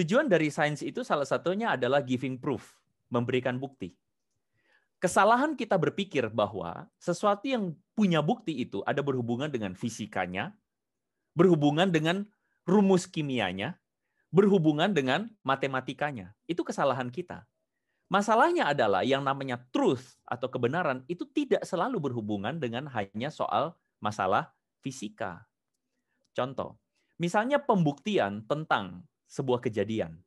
Tujuan dari sains itu salah satunya adalah giving proof, memberikan bukti. Kesalahan kita berpikir bahwa sesuatu yang punya bukti itu ada berhubungan dengan fisikanya, berhubungan dengan rumus kimianya, berhubungan dengan matematikanya. Itu kesalahan kita. Masalahnya adalah yang namanya truth atau kebenaran itu tidak selalu berhubungan dengan hanya soal masalah fisika. Contoh, misalnya pembuktian tentang sebuah kejadian.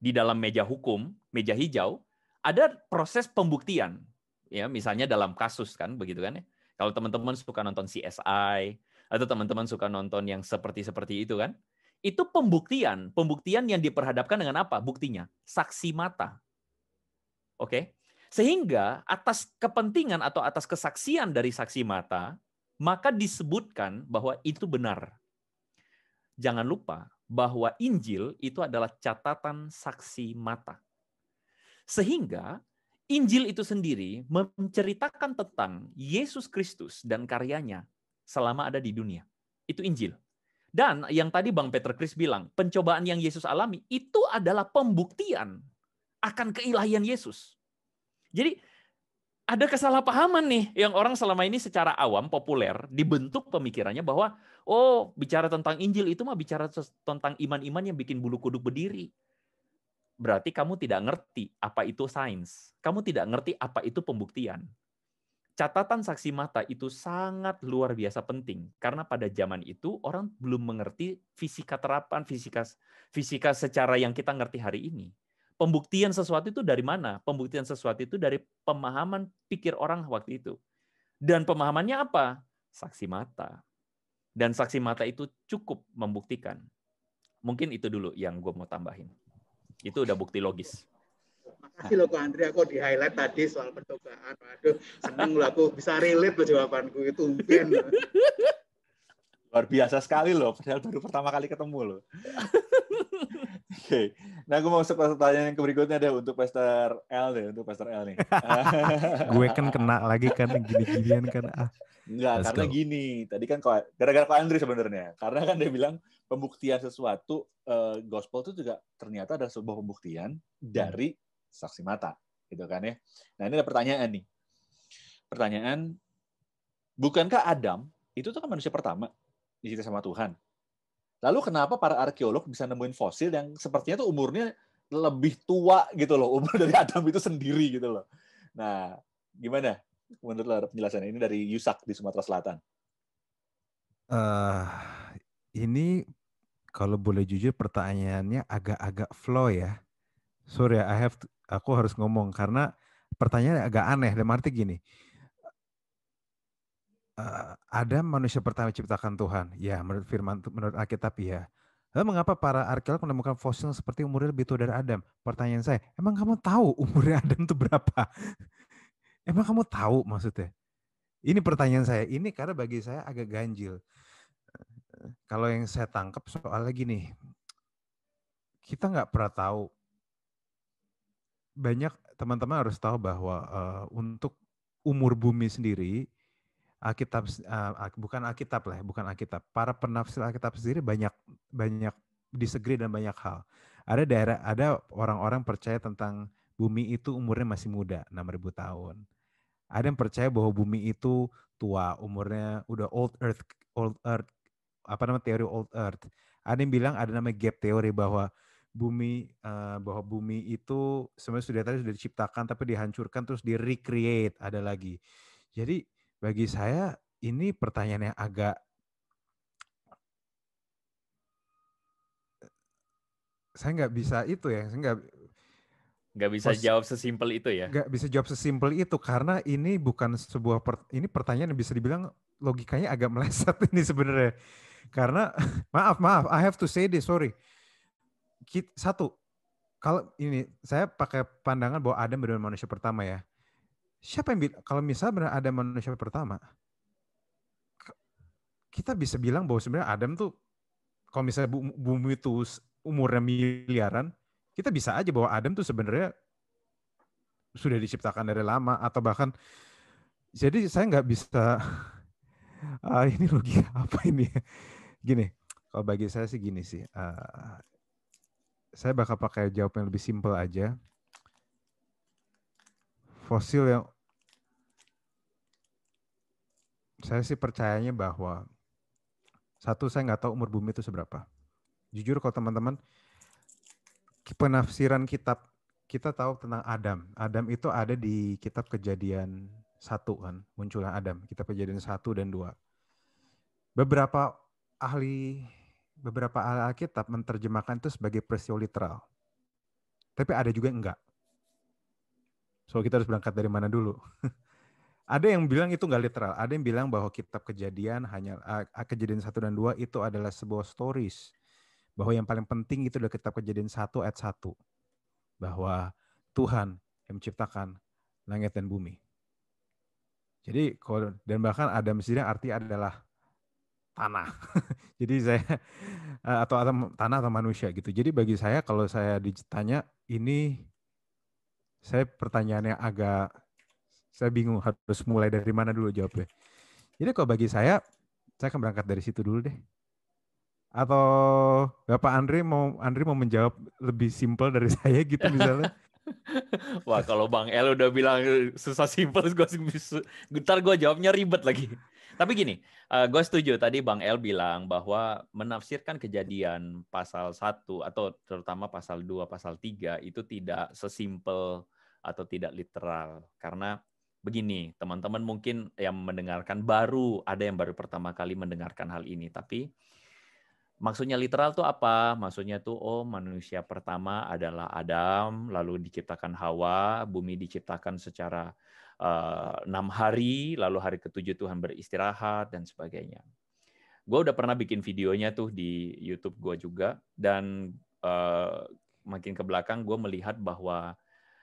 Di dalam meja hukum, meja hijau, ada proses pembuktian. Ya, misalnya dalam kasus kan, begitu kan ya. Kalau teman-teman suka nonton CSI atau teman-teman suka nonton yang seperti-seperti itu kan, itu pembuktian, pembuktian yang diperhadapkan dengan apa? Buktinya saksi mata. Oke. Okay? Sehingga atas kepentingan atau atas kesaksian dari saksi mata, maka disebutkan bahwa itu benar. Jangan lupa bahwa Injil itu adalah catatan saksi mata. Sehingga Injil itu sendiri menceritakan tentang Yesus Kristus dan karyanya selama ada di dunia. Itu Injil. Dan yang tadi Bang Peter Chris bilang, pencobaan yang Yesus alami itu adalah pembuktian akan keilahian Yesus. Jadi ada kesalahpahaman nih yang orang selama ini secara awam populer dibentuk pemikirannya bahwa Oh, bicara tentang Injil itu mah bicara tentang iman-iman yang bikin bulu kuduk berdiri. Berarti kamu tidak ngerti apa itu sains. Kamu tidak ngerti apa itu pembuktian. Catatan saksi mata itu sangat luar biasa penting karena pada zaman itu orang belum mengerti fisika terapan, fisika fisika secara yang kita ngerti hari ini. Pembuktian sesuatu itu dari mana? Pembuktian sesuatu itu dari pemahaman pikir orang waktu itu. Dan pemahamannya apa? Saksi mata. Dan saksi mata itu cukup membuktikan. Mungkin itu dulu yang gue mau tambahin. Itu udah bukti logis. Makasih loh Kak Andri, aku di-highlight tadi soal percobaan. Waduh, seneng loh aku bisa relate loh jawabanku. Itu mungkin. Luar biasa sekali loh, padahal baru pertama kali ketemu loh. Oke. Okay. Nah, gue mau masuk ke pertanyaan yang berikutnya deh untuk Pastor L deh, untuk Pastor L nih. gue kan kena lagi kan gini-ginian kan. Ah. Enggak, Let's karena go. gini. Tadi kan gara-gara Pak Andri sebenarnya. Karena kan dia bilang pembuktian sesuatu eh, gospel itu juga ternyata ada sebuah pembuktian dari saksi mata, gitu kan ya. Nah, ini ada pertanyaan nih. Pertanyaan bukankah Adam itu tuh kan manusia pertama di sama Tuhan? Lalu kenapa para arkeolog bisa nemuin fosil yang sepertinya tuh umurnya lebih tua gitu loh, umur dari Adam itu sendiri gitu loh. Nah, gimana menurut lo penjelasan ini dari Yusak di Sumatera Selatan? Uh, ini kalau boleh jujur pertanyaannya agak-agak flow ya. Sorry, I have to, aku harus ngomong karena pertanyaannya agak aneh. Dan arti gini, Eh, Adam manusia pertama ciptakan Tuhan. Ya, menurut firman menurut Alkitab ya. Lalu eh, mengapa para arkeolog menemukan fosil seperti umurnya lebih tua dari Adam? Pertanyaan saya, emang kamu tahu umurnya Adam itu berapa? emang kamu tahu maksudnya? Ini pertanyaan saya. Ini karena bagi saya agak ganjil. Kalau yang saya tangkap soalnya gini, kita nggak pernah tahu. Banyak teman-teman harus tahu bahwa uh, untuk umur bumi sendiri Alkitab uh, bukan Alkitab lah, ya, bukan Alkitab. Para penafsir Alkitab sendiri banyak banyak disagree dan banyak hal. Ada daerah ada orang-orang percaya tentang bumi itu umurnya masih muda, 6000 tahun. Ada yang percaya bahwa bumi itu tua, umurnya udah old earth old earth apa nama teori old earth. Ada yang bilang ada nama gap teori bahwa bumi uh, bahwa bumi itu sebenarnya sudah tadi sudah diciptakan tapi dihancurkan terus di recreate ada lagi. Jadi bagi saya ini pertanyaan yang agak saya nggak bisa itu ya, saya nggak nggak bisa pos, jawab sesimpel itu ya. Nggak bisa jawab sesimpel itu karena ini bukan sebuah per, ini pertanyaan yang bisa dibilang logikanya agak meleset ini sebenarnya. Karena maaf maaf, I have to say this, sorry. Satu, kalau ini saya pakai pandangan bahwa Adam benar manusia pertama ya siapa yang kalau misalnya ada manusia pertama kita bisa bilang bahwa sebenarnya Adam tuh kalau misalnya bumi itu umurnya miliaran kita bisa aja bahwa Adam tuh sebenarnya sudah diciptakan dari lama atau bahkan jadi saya nggak bisa uh, ini logika apa ini gini kalau bagi saya sih gini sih uh, saya bakal pakai jawab yang lebih simpel aja fosil yang saya sih percayanya bahwa satu saya nggak tahu umur bumi itu seberapa. Jujur kalau teman-teman penafsiran kitab kita tahu tentang Adam. Adam itu ada di kitab Kejadian satu kan, munculnya Adam, kitab Kejadian satu dan dua. Beberapa ahli beberapa ahli Alkitab menerjemahkan itu sebagai peristiwa literal. Tapi ada juga yang enggak. So kita harus berangkat dari mana dulu? ada yang bilang itu nggak literal, ada yang bilang bahwa kitab kejadian hanya uh, kejadian satu dan dua itu adalah sebuah stories bahwa yang paling penting itu adalah kitab kejadian satu ayat satu bahwa Tuhan yang menciptakan langit dan bumi. Jadi kalau dan bahkan Adam sendiri arti adalah tanah. Jadi saya atau tanah atau manusia gitu. Jadi bagi saya kalau saya ditanya ini saya pertanyaannya agak saya bingung harus mulai dari mana dulu jawabnya. Jadi kalau bagi saya, saya akan berangkat dari situ dulu deh. Atau Bapak Andri mau Andri mau menjawab lebih simpel dari saya gitu misalnya. Wah kalau Bang El udah bilang susah simpel, gue getar gue jawabnya ribet lagi. Tapi gini, uh, eh, gue setuju tadi Bang El bilang bahwa menafsirkan kejadian pasal 1 atau terutama pasal 2, pasal 3 itu tidak sesimpel atau tidak literal. Karena begini, teman-teman mungkin yang mendengarkan baru, ada yang baru pertama kali mendengarkan hal ini. Tapi maksudnya literal itu apa? Maksudnya tuh, oh manusia pertama adalah Adam, lalu diciptakan Hawa, bumi diciptakan secara Eh, enam hari, lalu hari ketujuh Tuhan beristirahat dan sebagainya. Gue udah pernah bikin videonya tuh di YouTube gue juga dan uh, makin ke belakang gue melihat bahwa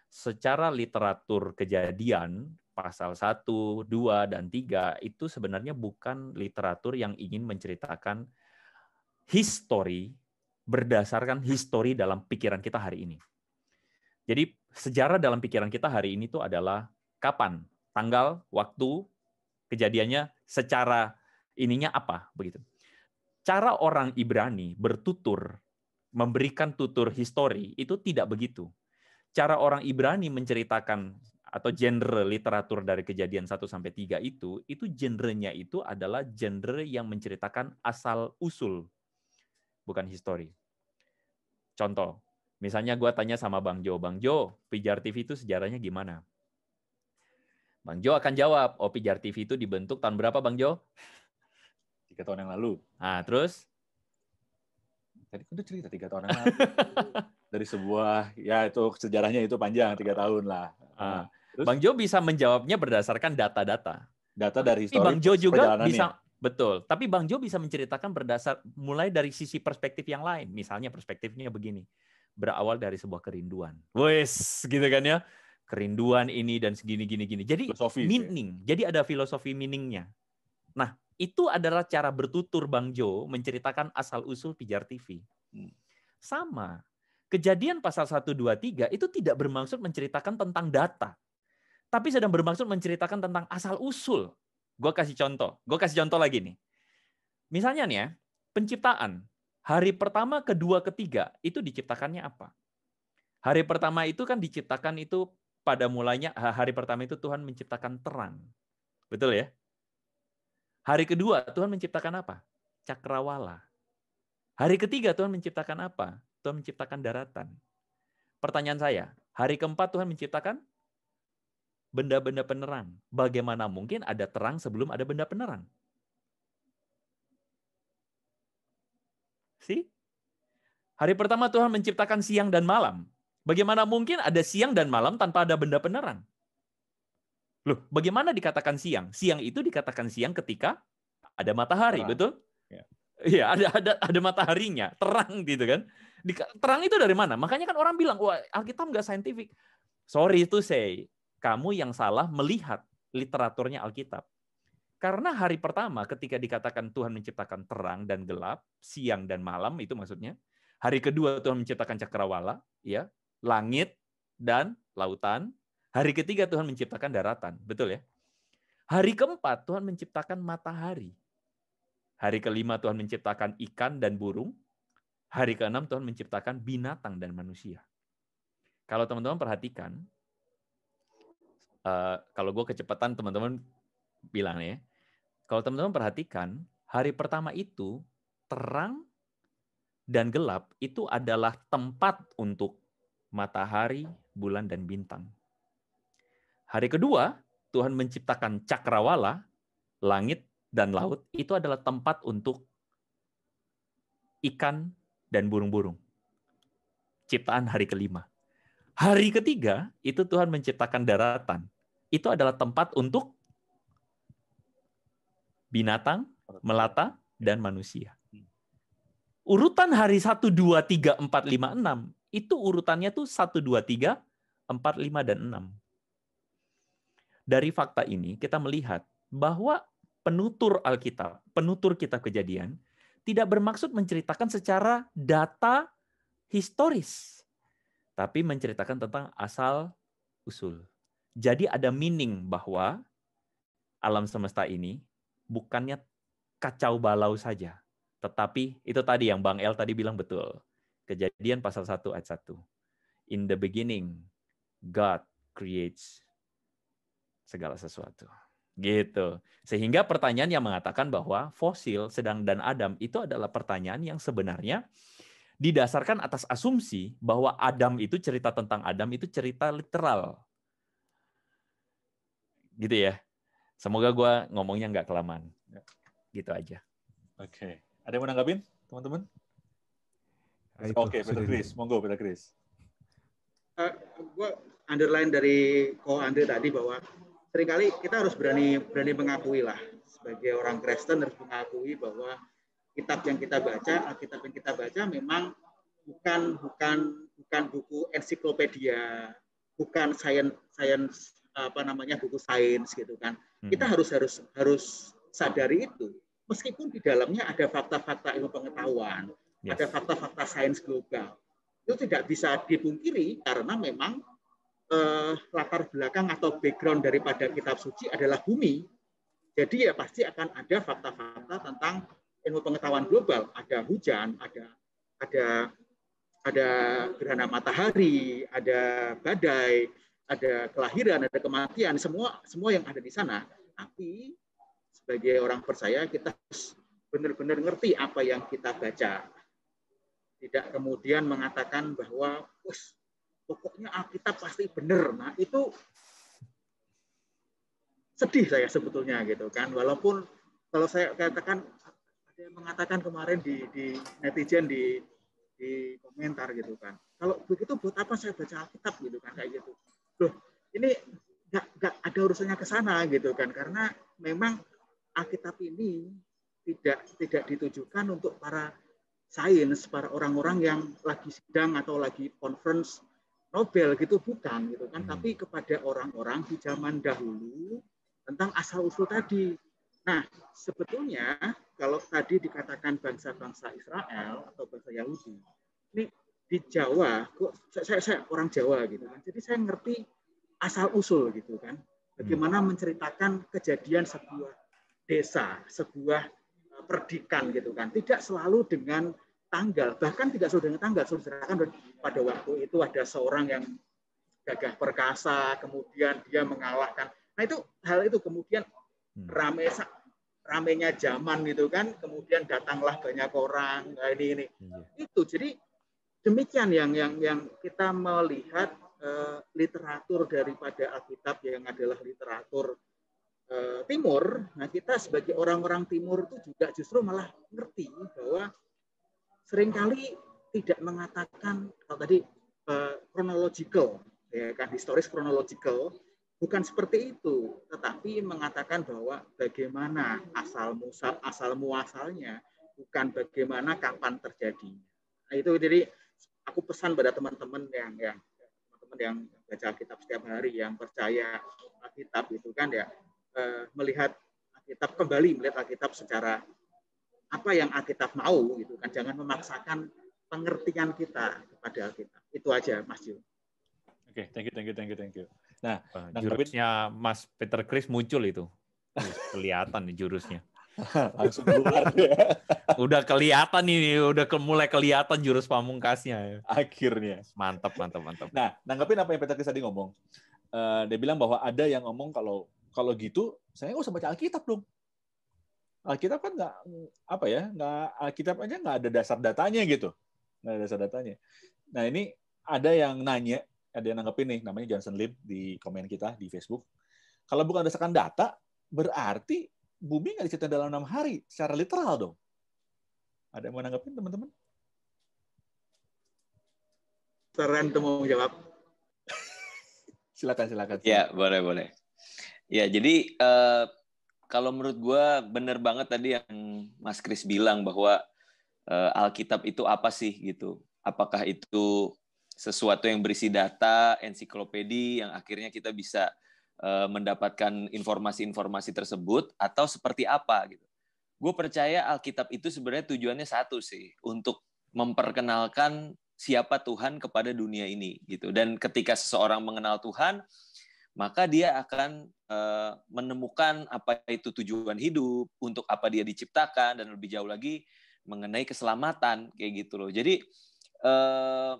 secara literatur kejadian pasal 1, 2, dan 3 itu sebenarnya bukan literatur yang ingin menceritakan history berdasarkan histori dalam pikiran kita hari ini. Jadi sejarah dalam pikiran kita hari ini itu adalah kapan, tanggal, waktu, kejadiannya secara ininya apa begitu. Cara orang Ibrani bertutur, memberikan tutur histori itu tidak begitu. Cara orang Ibrani menceritakan atau genre literatur dari kejadian 1 sampai 3 itu, itu genrenya itu adalah genre yang menceritakan asal usul bukan histori. Contoh, misalnya gua tanya sama Bang Jo, Bang Jo, pijar TV itu sejarahnya gimana? Bang Jo akan jawab, Opi Jar TV itu dibentuk tahun berapa Bang Jo? Tiga tahun yang lalu. Nah, terus? Tadi kan udah cerita tiga tahun yang lalu. Dari sebuah, ya itu sejarahnya itu panjang, tiga tahun lah. Ah. Nah, terus, Bang Jo bisa menjawabnya berdasarkan data-data. Data dari histori Bang Jo juga bisa, betul. Tapi Bang Jo bisa menceritakan berdasar, mulai dari sisi perspektif yang lain. Misalnya perspektifnya begini, berawal dari sebuah kerinduan. Wes, gitu kan ya kerinduan ini dan segini gini gini. Jadi filosofi, meaning, ya? jadi ada filosofi meaningnya. Nah itu adalah cara bertutur Bang Jo menceritakan asal usul pijar TV. Hmm. Sama kejadian pasal 123 itu tidak bermaksud menceritakan tentang data, tapi sedang bermaksud menceritakan tentang asal usul. Gue kasih contoh, gue kasih contoh lagi nih. Misalnya nih ya, penciptaan hari pertama, kedua, ketiga itu diciptakannya apa? Hari pertama itu kan diciptakan itu pada mulanya hari pertama itu Tuhan menciptakan terang. Betul ya? Hari kedua Tuhan menciptakan apa? Cakrawala. Hari ketiga Tuhan menciptakan apa? Tuhan menciptakan daratan. Pertanyaan saya, hari keempat Tuhan menciptakan benda-benda penerang. Bagaimana mungkin ada terang sebelum ada benda penerang? Si? Hari pertama Tuhan menciptakan siang dan malam. Bagaimana mungkin ada siang dan malam tanpa ada benda penerang? Loh, bagaimana dikatakan siang? Siang itu dikatakan siang ketika ada matahari, terang. betul? Ya. Iya, ya, ada ada ada mataharinya, terang gitu kan. Terang itu dari mana? Makanya kan orang bilang, "Wah, Alkitab nggak saintifik." Sorry itu say, kamu yang salah melihat literaturnya Alkitab. Karena hari pertama ketika dikatakan Tuhan menciptakan terang dan gelap, siang dan malam itu maksudnya. Hari kedua Tuhan menciptakan cakrawala, ya langit, dan lautan. Hari ketiga Tuhan menciptakan daratan, betul ya? Hari keempat Tuhan menciptakan matahari. Hari kelima Tuhan menciptakan ikan dan burung. Hari keenam Tuhan menciptakan binatang dan manusia. Kalau teman-teman perhatikan, eh, kalau gue kecepatan teman-teman bilang ya, kalau teman-teman perhatikan, hari pertama itu terang dan gelap itu adalah tempat untuk matahari, bulan, dan bintang. Hari kedua, Tuhan menciptakan cakrawala, langit, dan laut. Itu adalah tempat untuk ikan dan burung-burung. Ciptaan hari kelima. Hari ketiga, itu Tuhan menciptakan daratan. Itu adalah tempat untuk binatang, melata, dan manusia. Urutan hari 1, 2, 3, 4, 5, 6 itu urutannya tuh 1, 2, 3, 4, 5, dan 6. Dari fakta ini kita melihat bahwa penutur Alkitab, penutur kitab kejadian, tidak bermaksud menceritakan secara data historis, tapi menceritakan tentang asal-usul. Jadi ada meaning bahwa alam semesta ini bukannya kacau balau saja, tetapi itu tadi yang Bang El tadi bilang betul Kejadian pasal 1 ayat 1. In the beginning, God creates segala sesuatu. Gitu. Sehingga pertanyaan yang mengatakan bahwa fosil, sedang dan Adam itu adalah pertanyaan yang sebenarnya didasarkan atas asumsi bahwa Adam itu cerita tentang Adam itu cerita literal. Gitu ya. Semoga gue ngomongnya nggak kelamaan. Ya. Gitu aja. Oke. Okay. Ada yang mau nanggapin, teman-teman? Nah, Oke, okay, Peter Chris, monggo Peter Chris. Uh, eh, gue underline dari Ko Andre tadi bahwa seringkali kita harus berani berani mengakui lah sebagai orang Kristen harus mengakui bahwa kitab yang kita baca, Alkitab yang kita baca memang bukan bukan bukan buku ensiklopedia, bukan science sains apa namanya buku sains gitu kan. Hmm. Kita harus harus harus sadari itu meskipun di dalamnya ada fakta-fakta ilmu pengetahuan, yes. ada fakta-fakta sains global. Itu tidak bisa dipungkiri karena memang eh, latar belakang atau background daripada kitab suci adalah bumi. Jadi ya pasti akan ada fakta-fakta tentang ilmu pengetahuan global. Ada hujan, ada ada ada gerhana matahari, ada badai, ada kelahiran, ada kematian, semua semua yang ada di sana. Tapi sebagai orang percaya kita harus benar-benar ngerti apa yang kita baca. Tidak kemudian mengatakan bahwa Wes, pokoknya Alkitab pasti benar. Nah, itu sedih saya sebetulnya gitu kan. Walaupun kalau saya katakan ada yang mengatakan kemarin di, di netizen di di komentar gitu kan. Kalau begitu buat apa saya baca Alkitab gitu kan kayak gitu. Loh, ini nggak nggak ada urusannya ke sana gitu kan karena memang Alkitab ini tidak tidak ditujukan untuk para sains para orang-orang yang lagi sidang atau lagi conference Nobel gitu bukan gitu kan hmm. tapi kepada orang-orang di zaman dahulu tentang asal usul tadi nah sebetulnya kalau tadi dikatakan bangsa-bangsa Israel atau bangsa Yahudi ini di Jawa kok saya, saya orang Jawa gitu kan jadi saya ngerti asal usul gitu kan bagaimana hmm. menceritakan kejadian sebuah desa sebuah perdikan gitu kan. Tidak selalu dengan tanggal, bahkan tidak selalu dengan tanggal. Saudara pada waktu itu ada seorang yang gagah perkasa, kemudian dia mengalahkan. Nah itu hal itu kemudian hmm. rame ramenya zaman gitu kan, kemudian datanglah banyak orang. Nah, ini ini iya. itu jadi demikian yang yang yang kita melihat eh, literatur daripada Alkitab yang adalah literatur Eh, timur, nah kita sebagai orang-orang Timur itu juga justru malah ngerti bahwa seringkali tidak mengatakan kalau oh, tadi eh, chronological, ya kan historis chronological, bukan seperti itu, tetapi mengatakan bahwa bagaimana asal musal asal muasalnya, bukan bagaimana kapan terjadinya. Nah, itu jadi aku pesan pada teman-teman yang ya teman-teman yang baca kitab setiap hari yang percaya kitab itu kan ya Eh, melihat Alkitab kembali melihat Alkitab secara apa yang Alkitab mau gitu kan jangan memaksakan pengertian kita kepada Alkitab itu aja Mas Jul. Oke, okay, thank you, thank you, thank you, thank you. Nah, eh, nah jurusnya Mas Peter Chris muncul itu kelihatan nih jurusnya. Langsung keluar ya. udah kelihatan ini, udah mulai kelihatan jurus pamungkasnya. Ya. Akhirnya. Mantap, mantap, mantap. Nah, nanggapin apa yang Peter Chris tadi ngomong. Uh, dia bilang bahwa ada yang ngomong kalau kalau gitu saya nggak usah baca Alkitab dong. Alkitab kan nggak apa ya nggak Alkitab aja nggak ada dasar datanya gitu, nggak ada dasar datanya. Nah ini ada yang nanya, ada yang nanggepin nih, namanya Johnson Lim di komen kita di Facebook. Kalau bukan dasarkan data, berarti bumi nggak diciptakan dalam enam hari secara literal dong. Ada yang mau nanggepin teman-teman? Terang mau jawab. silakan silakan. Ya boleh boleh. Ya, jadi uh, kalau menurut gue bener banget tadi yang Mas Kris bilang bahwa uh, Alkitab itu apa sih gitu? Apakah itu sesuatu yang berisi data, ensiklopedi yang akhirnya kita bisa uh, mendapatkan informasi-informasi tersebut atau seperti apa gitu? Gue percaya Alkitab itu sebenarnya tujuannya satu sih, untuk memperkenalkan siapa Tuhan kepada dunia ini gitu. Dan ketika seseorang mengenal Tuhan, maka dia akan eh, menemukan apa itu tujuan hidup, untuk apa dia diciptakan, dan lebih jauh lagi mengenai keselamatan kayak gitu loh. Jadi eh,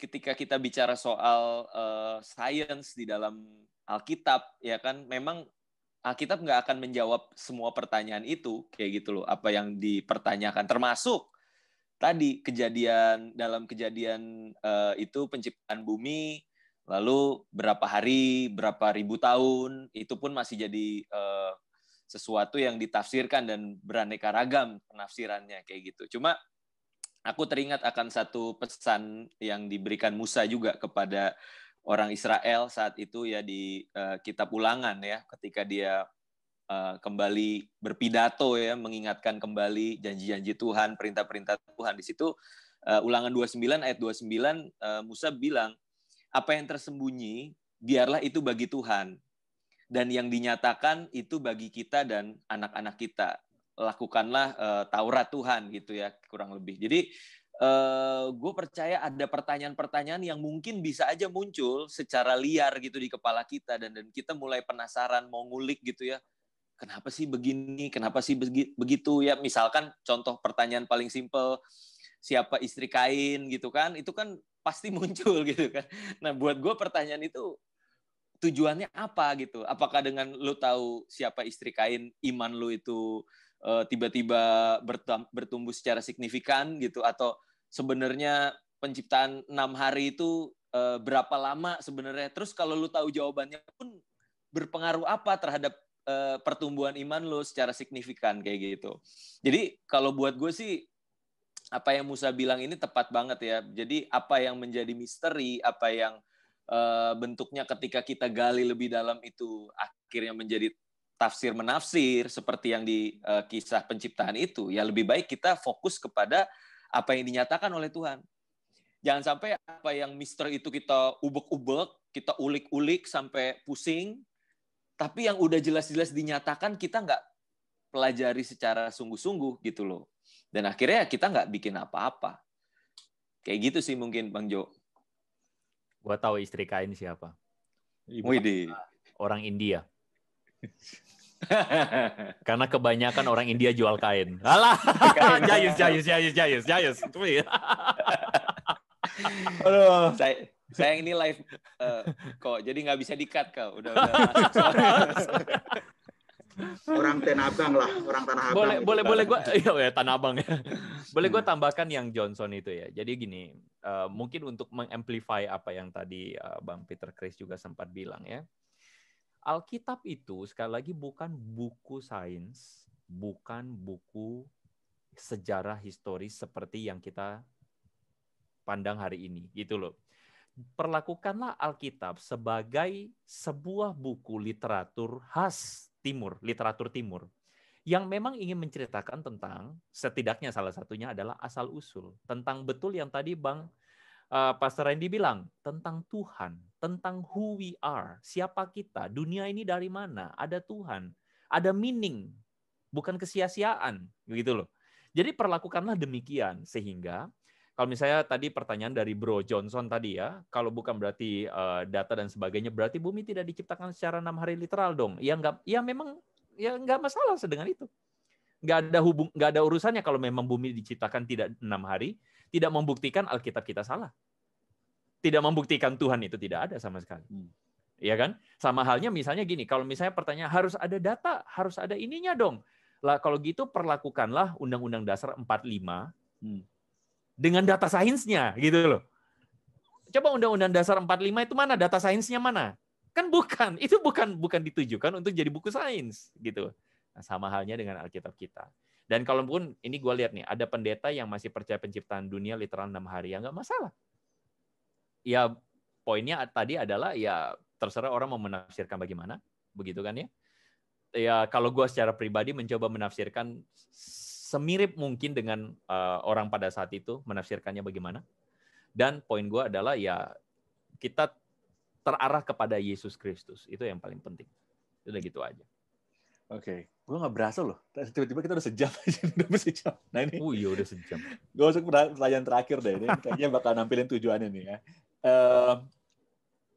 ketika kita bicara soal uh, eh, sains di dalam Alkitab, ya kan, memang Alkitab nggak akan menjawab semua pertanyaan itu kayak gitu loh. Apa yang dipertanyakan, termasuk tadi kejadian dalam kejadian uh, itu penciptaan bumi Lalu berapa hari, berapa ribu tahun, itu pun masih jadi uh, sesuatu yang ditafsirkan dan beraneka ragam penafsirannya kayak gitu. Cuma aku teringat akan satu pesan yang diberikan Musa juga kepada orang Israel saat itu ya di uh, kitab Ulangan ya ketika dia uh, kembali berpidato ya mengingatkan kembali janji-janji Tuhan, perintah-perintah Tuhan di situ uh, Ulangan 29 ayat 29 uh, Musa bilang apa yang tersembunyi biarlah itu bagi Tuhan dan yang dinyatakan itu bagi kita dan anak-anak kita lakukanlah uh, Taurat Tuhan gitu ya kurang lebih jadi uh, eh, gue percaya ada pertanyaan-pertanyaan yang mungkin bisa aja muncul secara liar gitu di kepala kita dan dan kita mulai penasaran mau ngulik gitu ya kenapa sih begini kenapa sih begitu ya misalkan contoh pertanyaan paling simpel siapa istri Kain gitu kan itu kan pasti muncul gitu kan. Nah, buat gue pertanyaan itu tujuannya apa gitu? Apakah dengan lu tahu siapa istri Kain, iman lu itu tiba eh, tiba-tiba bertumbuh secara signifikan gitu atau sebenarnya penciptaan enam hari itu uh, berapa lama sebenarnya? Terus kalau lu tahu jawabannya pun berpengaruh apa terhadap uh, pertumbuhan iman lu secara signifikan kayak gitu. Jadi kalau buat gue sih apa yang Musa bilang ini tepat banget ya. Jadi apa yang menjadi misteri, apa yang uh, bentuknya ketika kita gali lebih dalam itu akhirnya menjadi tafsir menafsir seperti yang di uh, kisah penciptaan itu. Ya lebih baik kita fokus kepada apa yang dinyatakan oleh Tuhan. Jangan sampai apa yang mister itu kita ubek-ubek, kita ulik-ulik sampai pusing. Tapi yang udah jelas-jelas dinyatakan kita nggak pelajari secara sungguh-sungguh gitu loh. Dan akhirnya kita nggak bikin apa-apa. Kayak gitu sih mungkin Bang Jo. Gua tahu istri Kain siapa. Ibu Widi. Orang India. Karena kebanyakan orang India jual kain. Alah, jayus, jayus, jayus, jayus, jayus. Aduh. Saya, sayang ini live uh, kok jadi nggak bisa dikat kau udah udah orang Tanah Abang lah, orang Tanah Abang. Boleh gitu boleh boleh kan. gua iya ya Tanah Abang ya. boleh gua hmm. tambahkan yang Johnson itu ya. Jadi gini, uh, mungkin untuk mengamplify apa yang tadi uh, Bang Peter Chris juga sempat bilang ya. Alkitab itu sekali lagi bukan buku sains, bukan buku sejarah historis seperti yang kita pandang hari ini gitu loh. Perlakukanlah Alkitab sebagai sebuah buku literatur khas Timur, literatur Timur, yang memang ingin menceritakan tentang setidaknya salah satunya adalah asal usul tentang betul yang tadi Bang uh, Pastor Randy bilang tentang Tuhan, tentang who we are, siapa kita, dunia ini dari mana, ada Tuhan, ada meaning, bukan kesia-siaan, gitu loh. Jadi perlakukanlah demikian sehingga kalau misalnya tadi pertanyaan dari Bro Johnson tadi ya, kalau bukan berarti uh, data dan sebagainya, berarti bumi tidak diciptakan secara enam hari literal dong. Ya nggak, ya memang ya nggak masalah sedengan itu. Nggak ada hubung, nggak ada urusannya kalau memang bumi diciptakan tidak enam hari, tidak membuktikan Alkitab kita salah. Tidak membuktikan Tuhan itu tidak ada sama sekali. Hmm. Ya kan? Sama halnya misalnya gini, kalau misalnya pertanyaan harus ada data, harus ada ininya dong. Lah kalau gitu perlakukanlah Undang-Undang Dasar 45 hmm dengan data sainsnya gitu loh. Coba Undang-Undang Dasar 45 itu mana data sainsnya mana? Kan bukan, itu bukan bukan ditujukan untuk jadi buku sains gitu. Nah, sama halnya dengan Alkitab kita. Dan kalaupun ini gue lihat nih, ada pendeta yang masih percaya penciptaan dunia literal enam hari, ya nggak masalah. Ya poinnya tadi adalah ya terserah orang mau menafsirkan bagaimana, begitu kan ya. Ya kalau gue secara pribadi mencoba menafsirkan semirip mungkin dengan uh, orang pada saat itu menafsirkannya bagaimana. Dan poin gue adalah ya kita terarah kepada Yesus Kristus itu yang paling penting. Udah gitu aja. Oke, okay. gue nggak berasa loh. Tiba-tiba kita udah sejam aja, udah sejam. Nah ini. Oh iya udah sejam. Gue masuk pertanyaan terakhir deh. Ini kayaknya bakal nampilin tujuannya nih ya. Uh,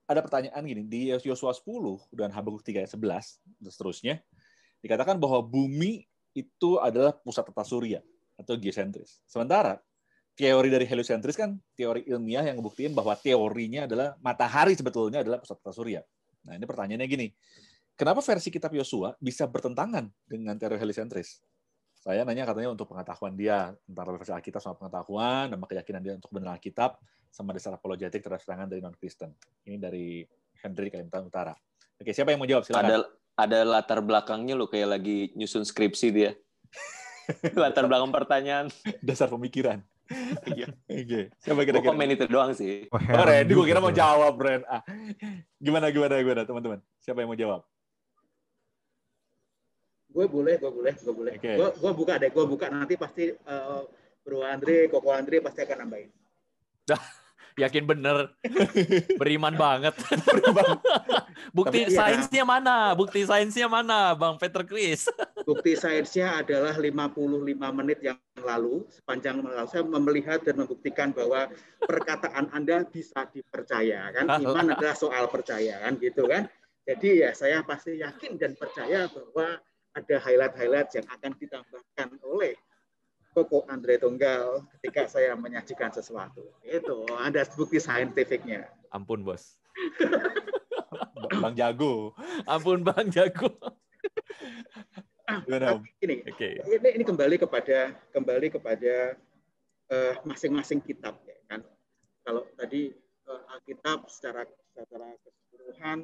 ada pertanyaan gini di Yosua 10 dan Habakuk 3 ayat 11 dan seterusnya dikatakan bahwa bumi itu adalah pusat tata surya atau geosentris. Sementara teori dari heliosentris kan teori ilmiah yang membuktikan bahwa teorinya adalah matahari sebetulnya adalah pusat tata surya. Nah, ini pertanyaannya gini. Kenapa versi kitab Yosua bisa bertentangan dengan teori heliosentris? Saya nanya katanya untuk pengetahuan dia antara versi Alkitab sama pengetahuan, dan keyakinan dia untuk benar Alkitab, sama dasar apologetik terhadap serangan dari non-Kristen. Ini dari Henry Kalimantan Utara. Oke, siapa yang mau jawab? Silakan. Ada, ada latar belakangnya lo kayak lagi nyusun skripsi dia. latar belakang pertanyaan. Dasar pemikiran. Iya. Oke. Siapa kira-kira? komen itu doang sih. Oh, oh Randy, gue kira mau jawab, Ren. Ah. Gimana, gimana, gimana, teman-teman? Siapa yang mau jawab? Gue boleh, gue boleh, gue boleh. Okay. Gue, gue buka deh, gue buka. Nanti pasti uh, Bro Andre, Koko Andre pasti akan nambahin. Dah, yakin bener. Beriman banget. Bukti Tapi, ya, sainsnya ya. mana? Bukti sainsnya mana, Bang Peter Chris? Bukti sainsnya adalah 55 menit yang lalu sepanjang saya melihat dan membuktikan bahwa perkataan Anda bisa dipercaya kan. Ah. Iman adalah soal percaya kan gitu kan. Jadi ya saya pasti yakin dan percaya bahwa ada highlight-highlight yang akan ditambahkan oleh Koko Andre Tunggal ketika saya menyajikan sesuatu. Itu ada bukti saintifiknya. Ampun bos. Bang Jago. Ampun Bang Jago. Ini, okay. ini, ini kembali kepada kembali kepada eh, masing-masing uh, kitab ya kan. Kalau tadi uh, Alkitab secara secara keseluruhan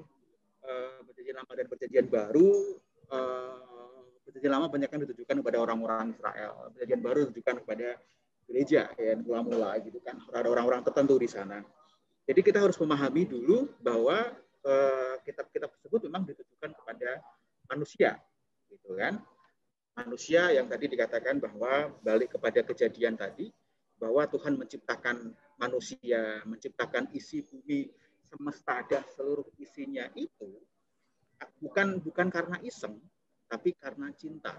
uh, berjanji lama dan perjanjian baru uh, perjanjian lama banyak kan ditujukan kepada orang-orang Israel, perjanjian baru ditujukan kepada gereja ya mula-mula gitu kan ada orang-orang tertentu di sana. Jadi kita harus memahami dulu bahwa Eh, kitab-kitab tersebut memang ditujukan kepada manusia, gitu kan? Manusia yang tadi dikatakan bahwa balik kepada kejadian tadi bahwa Tuhan menciptakan manusia, menciptakan isi bumi semesta dan seluruh isinya itu bukan bukan karena iseng, tapi karena cinta.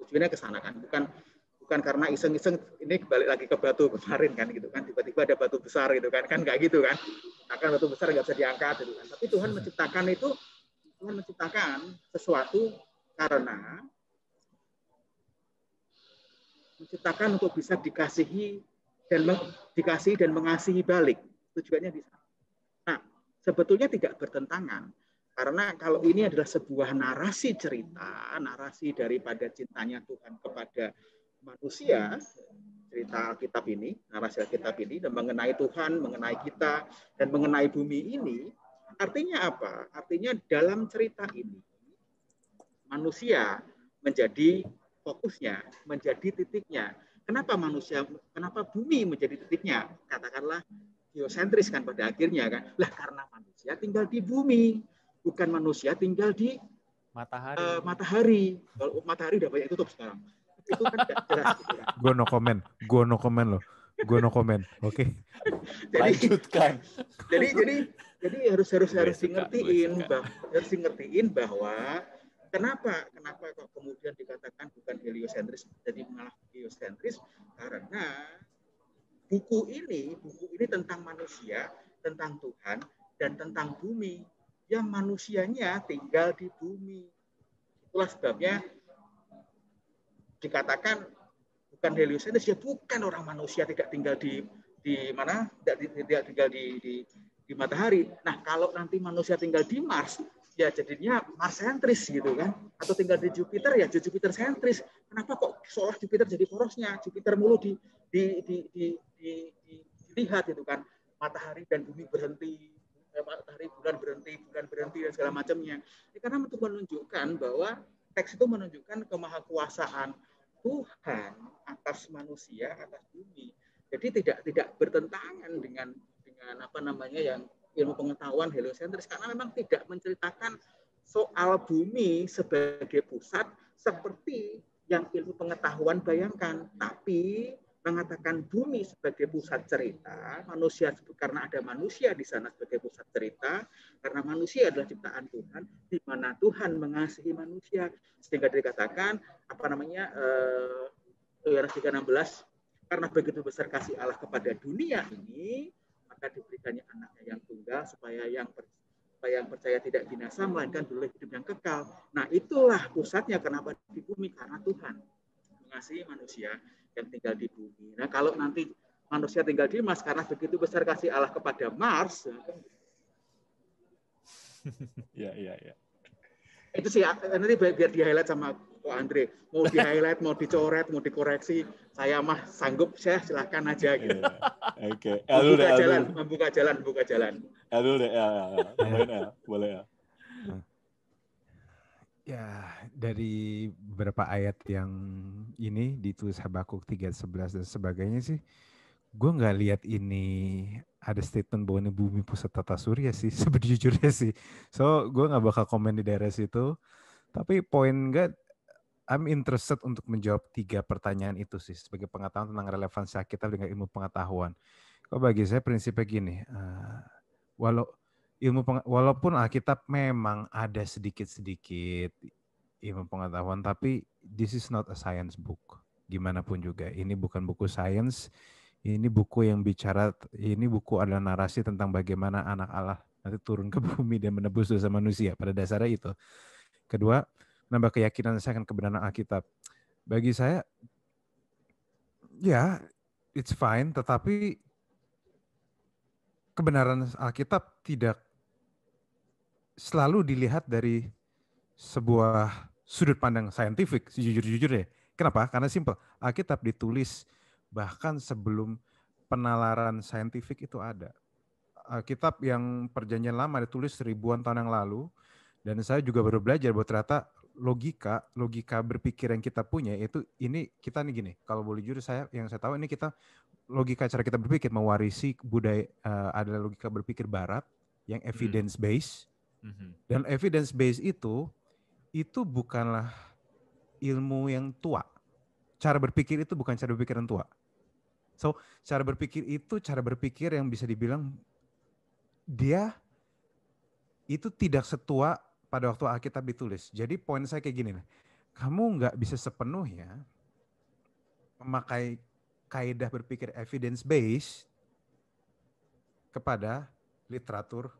Tujuannya kesana kan, bukan bukan karena iseng-iseng ini balik lagi ke batu kemarin kan gitu kan tiba-tiba ada batu besar gitu kan kan nggak gitu kan akan batu besar nggak bisa diangkat gitu kan tapi Tuhan menciptakan itu Tuhan menciptakan sesuatu karena menciptakan untuk bisa dikasihi dan dikasihi dan mengasihi balik tujuannya di Nah sebetulnya tidak bertentangan karena kalau ini adalah sebuah narasi cerita, narasi daripada cintanya Tuhan kepada manusia cerita Alkitab ini, narasi Alkitab ini dan mengenai Tuhan, mengenai kita dan mengenai bumi ini, artinya apa? Artinya dalam cerita ini manusia menjadi fokusnya, menjadi titiknya. Kenapa manusia, kenapa bumi menjadi titiknya? Katakanlah geosentris kan pada akhirnya kan. Lah karena manusia tinggal di bumi, bukan manusia tinggal di matahari. Uh, matahari. Kalau matahari udah banyak tutup sekarang Gitu kan. Gue no comment, gue no comment loh. Gue no comment. Oke. Okay. jadi, Lanjutkan. Jadi jadi jadi harus harus harus suka, ngertiin bah, harus ngertiin bahwa kenapa kenapa kok kemudian dikatakan bukan heliosentris jadi malah heliosentris karena buku ini buku ini tentang manusia tentang Tuhan dan tentang bumi yang manusianya tinggal di bumi itulah sebabnya dikatakan bukan Heliocentric ya bukan orang manusia tidak tinggal di di mana tidak, tidak tinggal di, di di matahari. Nah, kalau nanti manusia tinggal di Mars, ya jadinya Mars sentris gitu kan. Atau tinggal di Jupiter ya Jupiter sentris. Kenapa kok seolah Jupiter jadi porosnya? Jupiter mulu di di di di, di, di dilihat gitu kan. Matahari dan bumi berhenti, eh, matahari bulan berhenti, bulan berhenti dan segala macamnya. Ya, karena itu menunjukkan bahwa teks itu menunjukkan kemahakuasaan Tuhan atas manusia atas bumi. Jadi tidak tidak bertentangan dengan dengan apa namanya yang ilmu pengetahuan heliosentris karena memang tidak menceritakan soal bumi sebagai pusat seperti yang ilmu pengetahuan bayangkan, tapi mengatakan bumi sebagai pusat cerita, manusia karena ada manusia di sana sebagai pusat cerita, karena manusia adalah ciptaan Tuhan, di mana Tuhan mengasihi manusia, sehingga dikatakan apa namanya eh, uh, 16 karena begitu besar kasih Allah kepada dunia ini maka diberikannya anaknya yang tunggal supaya yang ber, supaya yang percaya tidak binasa melainkan dulu hidup yang kekal. Nah, itulah pusatnya kenapa di bumi karena Tuhan mengasihi manusia yang tinggal di bumi. Nah, kalau nanti manusia tinggal di Mars karena begitu besar kasih Allah kepada Mars. ya, ya, ya. Itu sih nanti biar di highlight sama Pak Andre mau di highlight, mau dicoret, mau dikoreksi, saya mah sanggup, saya silahkan aja iya, gitu. Oke. Okay. jalan, buka membuka jalan, membuka jalan. L deh, boleh ya. Ya, dari beberapa ayat yang ini di ditulis Habakuk 3.11 dan sebagainya sih, gue nggak lihat ini ada statement bahwa ini bumi pusat tata surya sih, sejujurnya sih. So, gue nggak bakal komen di daerah situ. Tapi poin gak I'm interested untuk menjawab tiga pertanyaan itu sih sebagai pengetahuan tentang relevansi Alkitab dengan ilmu pengetahuan. Kok bagi saya prinsipnya gini, uh, walau ilmu walaupun Alkitab memang ada sedikit-sedikit ilmu pengetahuan, tapi this is not a science book. Gimana pun juga, ini bukan buku science, ini buku yang bicara, ini buku adalah narasi tentang bagaimana anak Allah nanti turun ke bumi dan menebus dosa manusia. Pada dasarnya itu. Kedua, nambah keyakinan saya akan kebenaran Alkitab. Bagi saya, ya, it's fine, tetapi kebenaran Alkitab tidak selalu dilihat dari sebuah sudut pandang saintifik, sejujur-jujurnya. Kenapa? Karena simple, Alkitab ditulis bahkan sebelum penalaran saintifik itu ada. Alkitab yang perjanjian lama ditulis ribuan tahun yang lalu, dan saya juga baru belajar bahwa ternyata logika logika berpikir yang kita punya itu ini kita nih gini kalau boleh jujur saya yang saya tahu ini kita logika cara kita berpikir mewarisi budaya uh, adalah logika berpikir barat yang hmm. evidence based mm -hmm. dan evidence based itu itu bukanlah ilmu yang tua cara berpikir itu bukan cara berpikir yang tua so cara berpikir itu cara berpikir yang bisa dibilang dia itu tidak setua pada waktu Alkitab ditulis. Jadi poin saya kayak gini Kamu nggak bisa sepenuhnya memakai kaidah berpikir evidence based kepada literatur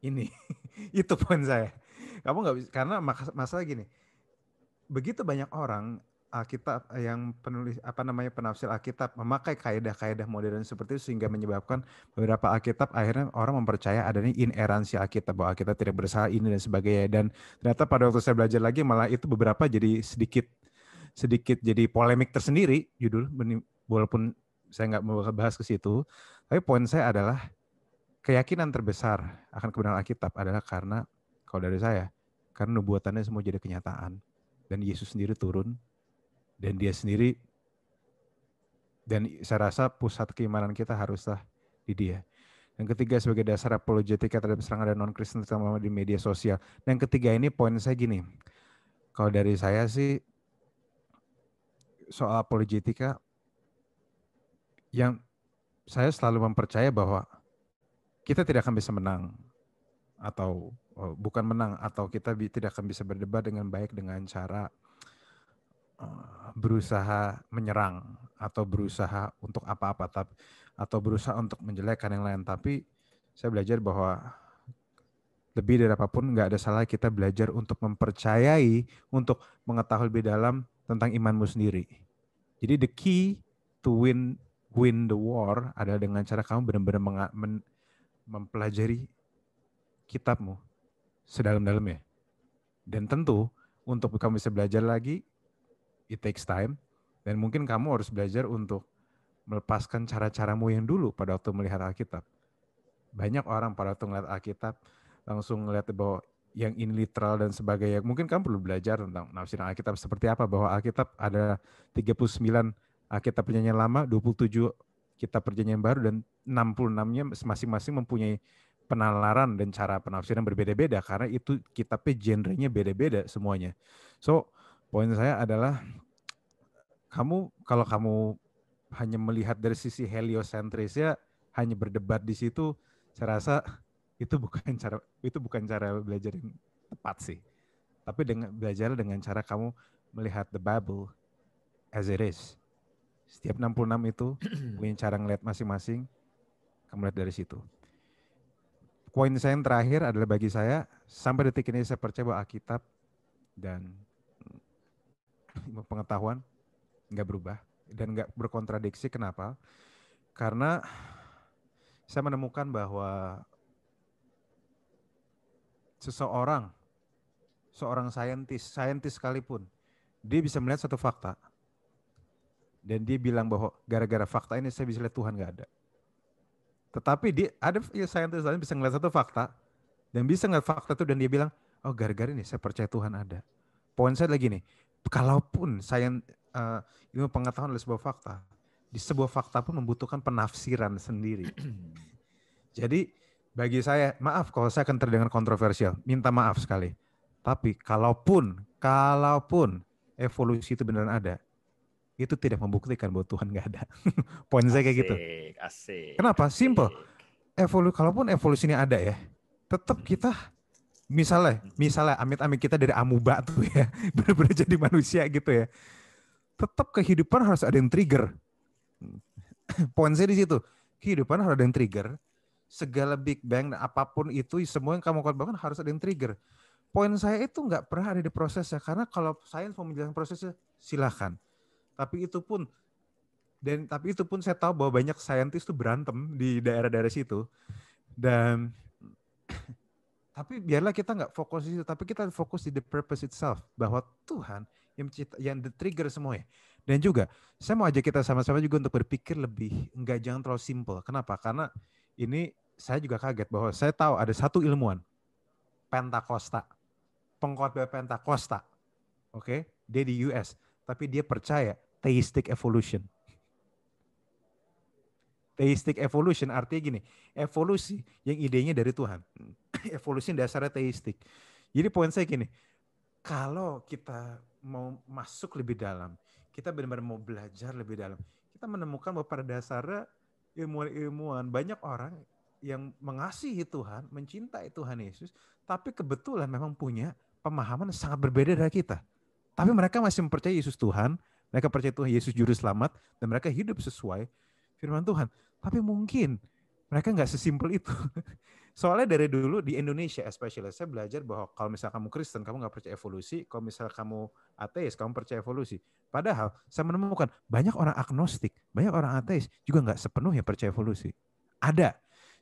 ini. Itu poin saya. Kamu nggak bisa karena masalah gini. Begitu banyak orang Alkitab eh, yang penulis apa namanya penafsir Alkitab memakai kaidah-kaidah modern seperti itu sehingga menyebabkan beberapa Alkitab akhirnya orang mempercaya adanya ineransi Alkitab bahwa Alkitab tidak bersalah ini dan sebagainya dan ternyata pada waktu saya belajar lagi malah itu beberapa jadi sedikit sedikit jadi polemik tersendiri judul walaupun saya nggak bahas ke situ tapi poin saya adalah keyakinan terbesar akan kebenaran Alkitab adalah karena kalau dari saya karena nubuatannya semua jadi kenyataan dan Yesus sendiri turun dan dia sendiri dan saya rasa pusat keimanan kita haruslah di dia. Yang ketiga sebagai dasar apologetika terhadap serangan dan non-Kristen terutama di media sosial. Dan yang ketiga ini poin saya gini. Kalau dari saya sih soal apologetika yang saya selalu mempercaya bahwa kita tidak akan bisa menang atau oh, bukan menang atau kita tidak akan bisa berdebat dengan baik dengan cara Eh, berusaha menyerang atau berusaha untuk apa-apa tapi atau berusaha untuk menjelekkan yang lain tapi saya belajar bahwa lebih dari apapun nggak ada salah kita belajar untuk mempercayai untuk mengetahui lebih dalam tentang imanmu sendiri jadi the key to win win the war adalah dengan cara kamu benar-benar mempelajari kitabmu sedalam-dalamnya dan tentu untuk kamu bisa belajar lagi it takes time dan mungkin kamu harus belajar untuk melepaskan cara-caramu yang dulu pada waktu melihat Alkitab. Banyak orang pada waktu melihat Alkitab langsung melihat bahwa yang ini literal dan sebagainya. Mungkin kamu perlu belajar tentang nafsir Alkitab seperti apa bahwa Alkitab ada 39 Alkitab perjanjian lama, 27 kitab perjanjian baru dan 66-nya masing-masing mempunyai penalaran dan cara penafsiran berbeda-beda karena itu kitabnya genrenya beda-beda semuanya. So poin saya adalah kamu kalau kamu hanya melihat dari sisi ya hanya berdebat di situ saya rasa itu bukan cara itu bukan cara belajar yang tepat sih tapi dengan belajar dengan cara kamu melihat the Bible as it is setiap 66 itu punya cara ngeliat masing-masing kamu lihat dari situ poin saya yang terakhir adalah bagi saya sampai detik ini saya percaya bahwa Alkitab dan ilmu pengetahuan nggak berubah dan nggak berkontradiksi kenapa karena saya menemukan bahwa seseorang seorang saintis saintis sekalipun dia bisa melihat satu fakta dan dia bilang bahwa gara-gara fakta ini saya bisa lihat Tuhan nggak ada tetapi dia ada ya, saintis lain bisa melihat satu fakta dan bisa ngelihat fakta itu dan dia bilang oh gara-gara ini saya percaya Tuhan ada poin saya lagi nih kalaupun saya uh, ilmu pengetahuan adalah sebuah fakta, di sebuah fakta pun membutuhkan penafsiran sendiri. Jadi bagi saya, maaf kalau saya akan terdengar kontroversial, minta maaf sekali. Tapi kalaupun, kalaupun evolusi itu benar-benar ada, itu tidak membuktikan bahwa Tuhan nggak ada. Poin saya kayak gitu. Asik. Kenapa? Simple. Evolusi, kalaupun evolusinya ada ya, tetap kita misalnya hmm. misalnya amit-amit kita dari amuba tuh ya benar-benar jadi manusia gitu ya tetap kehidupan harus ada yang trigger poin saya di situ kehidupan harus ada yang trigger segala big bang dan apapun itu semua yang kamu korbankan harus ada yang trigger poin saya itu nggak pernah ada di prosesnya karena kalau saya mau menjelaskan prosesnya silahkan tapi itu pun dan tapi itu pun saya tahu bahwa banyak saintis tuh berantem di daerah-daerah situ dan tapi biarlah kita nggak fokus di situ, tapi kita fokus di the purpose itself bahwa Tuhan yang mencipta, yang the trigger semuanya. Dan juga saya mau ajak kita sama-sama juga untuk berpikir lebih nggak jangan terlalu simple. Kenapa? Karena ini saya juga kaget bahwa saya tahu ada satu ilmuwan Pentakosta, pengkhotbah Pentakosta, oke, okay? dia di US, tapi dia percaya theistic evolution Teistik evolution artinya gini, evolusi yang idenya dari Tuhan. evolusi dasarnya teistik. Jadi poin saya gini, kalau kita mau masuk lebih dalam, kita benar-benar mau belajar lebih dalam, kita menemukan bahwa pada dasarnya ilmuwan-ilmuwan banyak orang yang mengasihi Tuhan, mencintai Tuhan Yesus, tapi kebetulan memang punya pemahaman sangat berbeda dari kita. Tapi mereka masih mempercayai Yesus Tuhan, mereka percaya Tuhan Yesus juru selamat dan mereka hidup sesuai firman Tuhan. Tapi mungkin mereka nggak sesimpel itu. Soalnya dari dulu di Indonesia especially saya belajar bahwa kalau misalnya kamu Kristen kamu nggak percaya evolusi, kalau misalnya kamu ateis kamu percaya evolusi. Padahal saya menemukan banyak orang agnostik, banyak orang ateis juga nggak sepenuhnya percaya evolusi. Ada.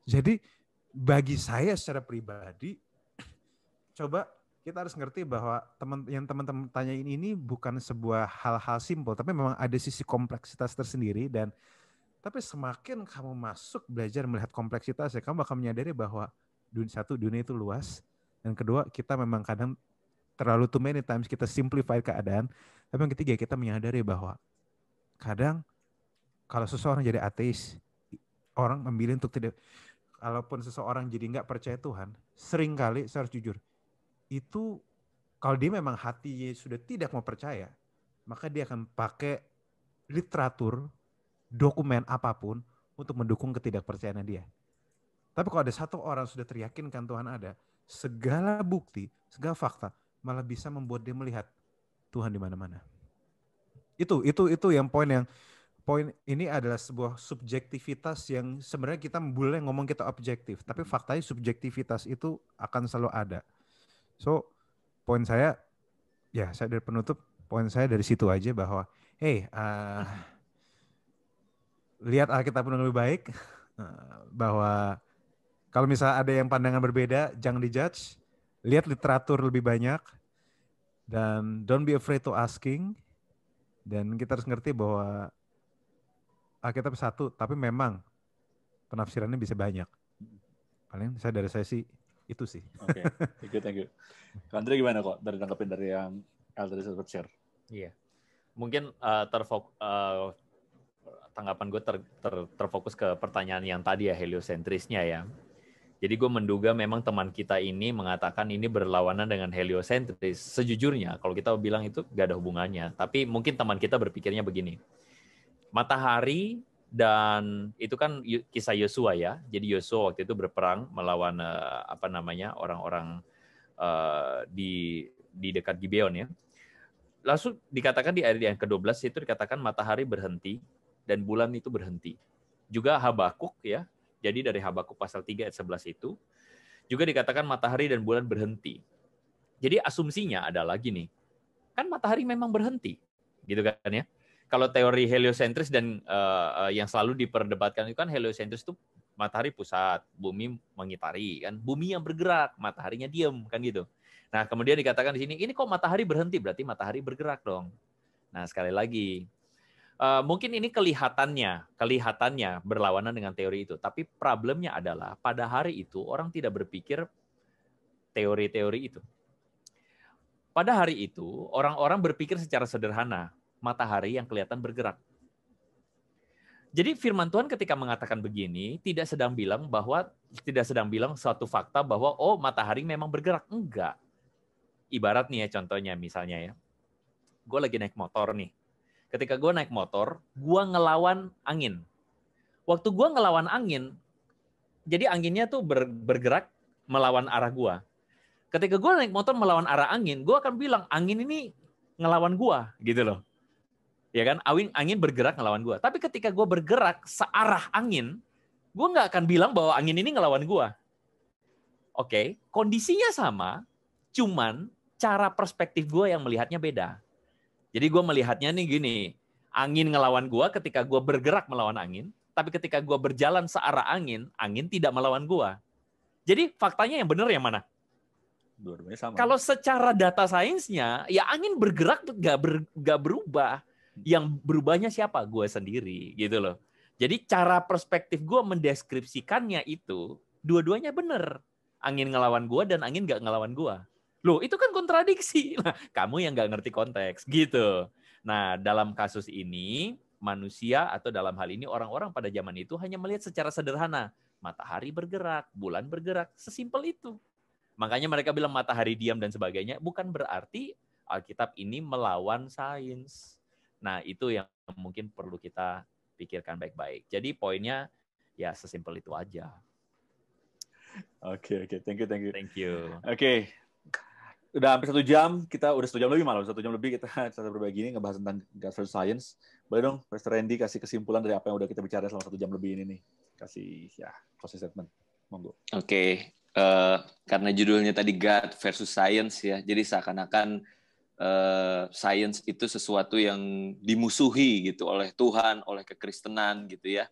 Jadi bagi saya secara pribadi coba kita harus ngerti bahwa teman yang teman-teman tanyain ini bukan sebuah hal-hal simpel tapi memang ada sisi kompleksitas tersendiri dan tapi semakin kamu masuk belajar melihat kompleksitas ya, kamu akan menyadari bahwa dunia, satu dunia itu luas, dan kedua kita memang kadang terlalu too many times kita simplify keadaan. Tapi yang ketiga kita menyadari bahwa kadang kalau seseorang jadi ateis, orang memilih untuk tidak, kalaupun seseorang jadi nggak percaya Tuhan, sering kali saya harus jujur, itu kalau dia memang hatinya sudah tidak mau percaya, maka dia akan pakai literatur dokumen apapun untuk mendukung ketidakpercayaan dia. Tapi kalau ada satu orang sudah teryakinkan Tuhan ada, segala bukti, segala fakta malah bisa membuat dia melihat Tuhan di mana-mana. Itu itu itu yang poin yang poin ini adalah sebuah subjektivitas yang sebenarnya kita boleh ngomong kita objektif, tapi faktanya subjektivitas itu akan selalu ada. So, poin saya ya saya dari penutup, poin saya dari situ aja bahwa hey, uh, lihat Alkitab pun lebih baik eh, bahwa kalau misalnya ada yang pandangan berbeda jangan dijudge, lihat literatur lebih banyak dan don't be afraid to asking dan kita harus ngerti bahwa Alkitab satu tapi memang penafsirannya bisa banyak. Paling saya dari saya sih itu sih. Oke, okay. thank you, thank you. Andre gimana kok dari tanggapan dari yang Elder Elizabeth share? Iya, mungkin uh, eh, terfok uh, eh, tanggapan gue ter, ter, terfokus ke pertanyaan yang tadi ya heliosentrisnya ya. Jadi gue menduga memang teman kita ini mengatakan ini berlawanan dengan heliosentris. Sejujurnya kalau kita bilang itu gak ada hubungannya. Tapi mungkin teman kita berpikirnya begini. Matahari dan itu kan kisah Yosua ya. Jadi Yosua waktu itu berperang melawan eh, apa namanya orang-orang uh, di di dekat Gibeon ya. Langsung dikatakan di ayat yang ke-12 itu dikatakan matahari berhenti dan bulan itu berhenti. Juga Habakuk ya. Jadi dari Habakuk pasal 3 ayat 11 itu juga dikatakan matahari dan bulan berhenti. Jadi asumsinya adalah gini. Kan matahari memang berhenti. Gitu kan ya. Kalau teori heliosentris dan uh, uh, yang selalu diperdebatkan itu kan heliosentris itu matahari pusat, bumi mengitari kan, bumi yang bergerak, mataharinya diam, kan gitu. Nah kemudian dikatakan di sini ini kok matahari berhenti berarti matahari bergerak dong. Nah sekali lagi Uh, mungkin ini kelihatannya, kelihatannya berlawanan dengan teori itu. Tapi problemnya adalah pada hari itu orang tidak berpikir teori-teori itu. Pada hari itu orang-orang berpikir secara sederhana, matahari yang kelihatan bergerak. Jadi firman Tuhan ketika mengatakan begini tidak sedang bilang bahwa tidak sedang bilang suatu fakta bahwa oh matahari memang bergerak enggak. Ibarat nih ya contohnya misalnya ya. Gue lagi naik motor nih ketika gue naik motor, gue ngelawan angin. Waktu gue ngelawan angin, jadi anginnya tuh ber, bergerak melawan arah gue. Ketika gue naik motor melawan arah angin, gue akan bilang angin ini ngelawan gue, gitu loh. Ya kan, awing angin bergerak ngelawan gue. Tapi ketika gue bergerak searah angin, gue nggak akan bilang bahwa angin ini ngelawan gue. Oke, okay? kondisinya sama, cuman cara perspektif gue yang melihatnya beda jadi gue melihatnya nih gini, angin ngelawan gue ketika gue bergerak melawan angin, tapi ketika gue berjalan searah angin, angin tidak melawan gue. Jadi faktanya yang benar yang mana? sama. Kalau secara data sainsnya, ya angin bergerak gak, ber, gak berubah. Yang berubahnya siapa? Gue sendiri gitu loh. Jadi cara perspektif gue mendeskripsikannya itu dua-duanya benar. Angin ngelawan gue dan angin gak ngelawan gue. Loh, itu kan kontradiksi. Nah, kamu yang nggak ngerti konteks, gitu. Nah, dalam kasus ini, manusia atau dalam hal ini orang-orang pada zaman itu hanya melihat secara sederhana. Matahari bergerak, bulan bergerak, sesimpel itu. Makanya mereka bilang matahari diam dan sebagainya, bukan berarti Alkitab ini melawan sains. Nah, itu yang mungkin perlu kita pikirkan baik-baik. Jadi poinnya ya sesimpel itu aja. Oke, okay, oke. Okay. Thank you, thank you. Thank you. Oke, okay udah hampir satu jam kita udah satu jam lebih malah satu jam lebih kita cerita berbagi ini ngebahas tentang God versus science boleh dong Mr. Randy kasih kesimpulan dari apa yang udah kita bicara selama satu jam lebih ini nih kasih ya closing statement monggo oke okay. uh, eh, karena judulnya tadi God versus science ya jadi seakan-akan uh, science itu sesuatu yang dimusuhi gitu oleh Tuhan oleh kekristenan gitu ya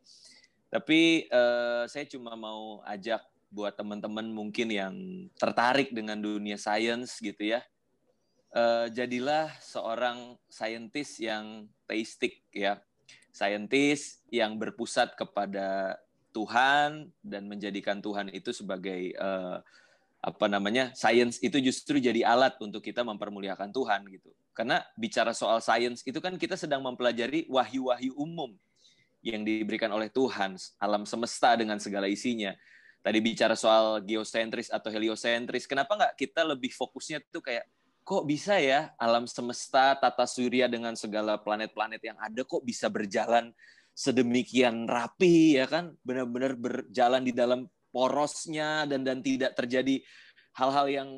tapi uh, saya cuma mau ajak buat teman-teman mungkin yang tertarik dengan dunia sains gitu ya. Uh, jadilah seorang saintis yang teistik ya. Saintis yang berpusat kepada Tuhan dan menjadikan Tuhan itu sebagai uh, apa namanya? sains itu justru jadi alat untuk kita mempermuliakan Tuhan gitu. Karena bicara soal sains itu kan kita sedang mempelajari wahyu-wahyu umum yang diberikan oleh Tuhan, alam semesta dengan segala isinya tadi bicara soal geosentris atau heliosentris, kenapa nggak kita lebih fokusnya tuh kayak kok bisa ya alam semesta tata surya dengan segala planet-planet yang ada kok bisa berjalan sedemikian rapi ya kan benar-benar berjalan di dalam porosnya dan dan tidak terjadi hal-hal yang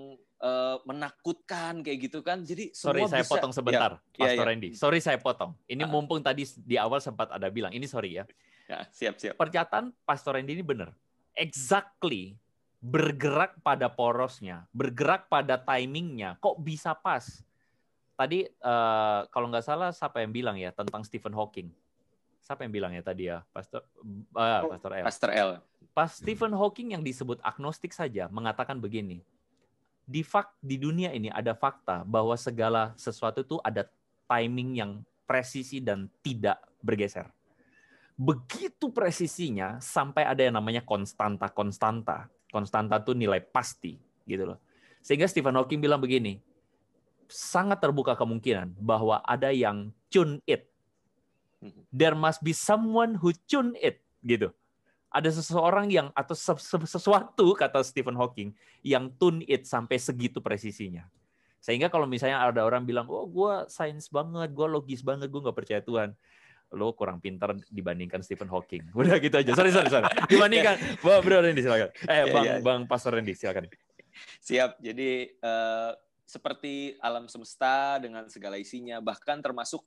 uh, menakutkan kayak gitu kan jadi sorry saya potong ya, sebentar ya, Pastor ya, ya. Randy sorry saya potong ini ah. mumpung tadi di awal sempat ada bilang ini sorry ya, ya siap siap pernyataan Pastor Randy ini benar exactly bergerak pada porosnya, bergerak pada timingnya, kok bisa pas? Tadi uh, kalau nggak salah siapa yang bilang ya tentang Stephen Hawking? Siapa yang bilang ya tadi ya, Pastor uh, Pastor L. Pastor L. Pas Stephen Hawking yang disebut agnostik saja mengatakan begini, di fak di dunia ini ada fakta bahwa segala sesuatu itu ada timing yang presisi dan tidak bergeser begitu presisinya sampai ada yang namanya konstanta konstanta. Konstanta itu nilai pasti gitu loh. Sehingga Stephen Hawking bilang begini, sangat terbuka kemungkinan bahwa ada yang tune it. There must be someone who tune it gitu. Ada seseorang yang atau sesuatu kata Stephen Hawking yang tune it sampai segitu presisinya. Sehingga kalau misalnya ada orang bilang, oh gue sains banget, gue logis banget, gue nggak percaya Tuhan lo kurang pintar dibandingkan Stephen Hawking. Udah gitu aja. Sorry, sorry, sorry. Dibandingkan. Bang, bro Randy, silakan. Iya, eh, iya, Bang, yeah, Bang Pastor Randy, silakan. Siap. Jadi, uh, seperti alam semesta dengan segala isinya, bahkan termasuk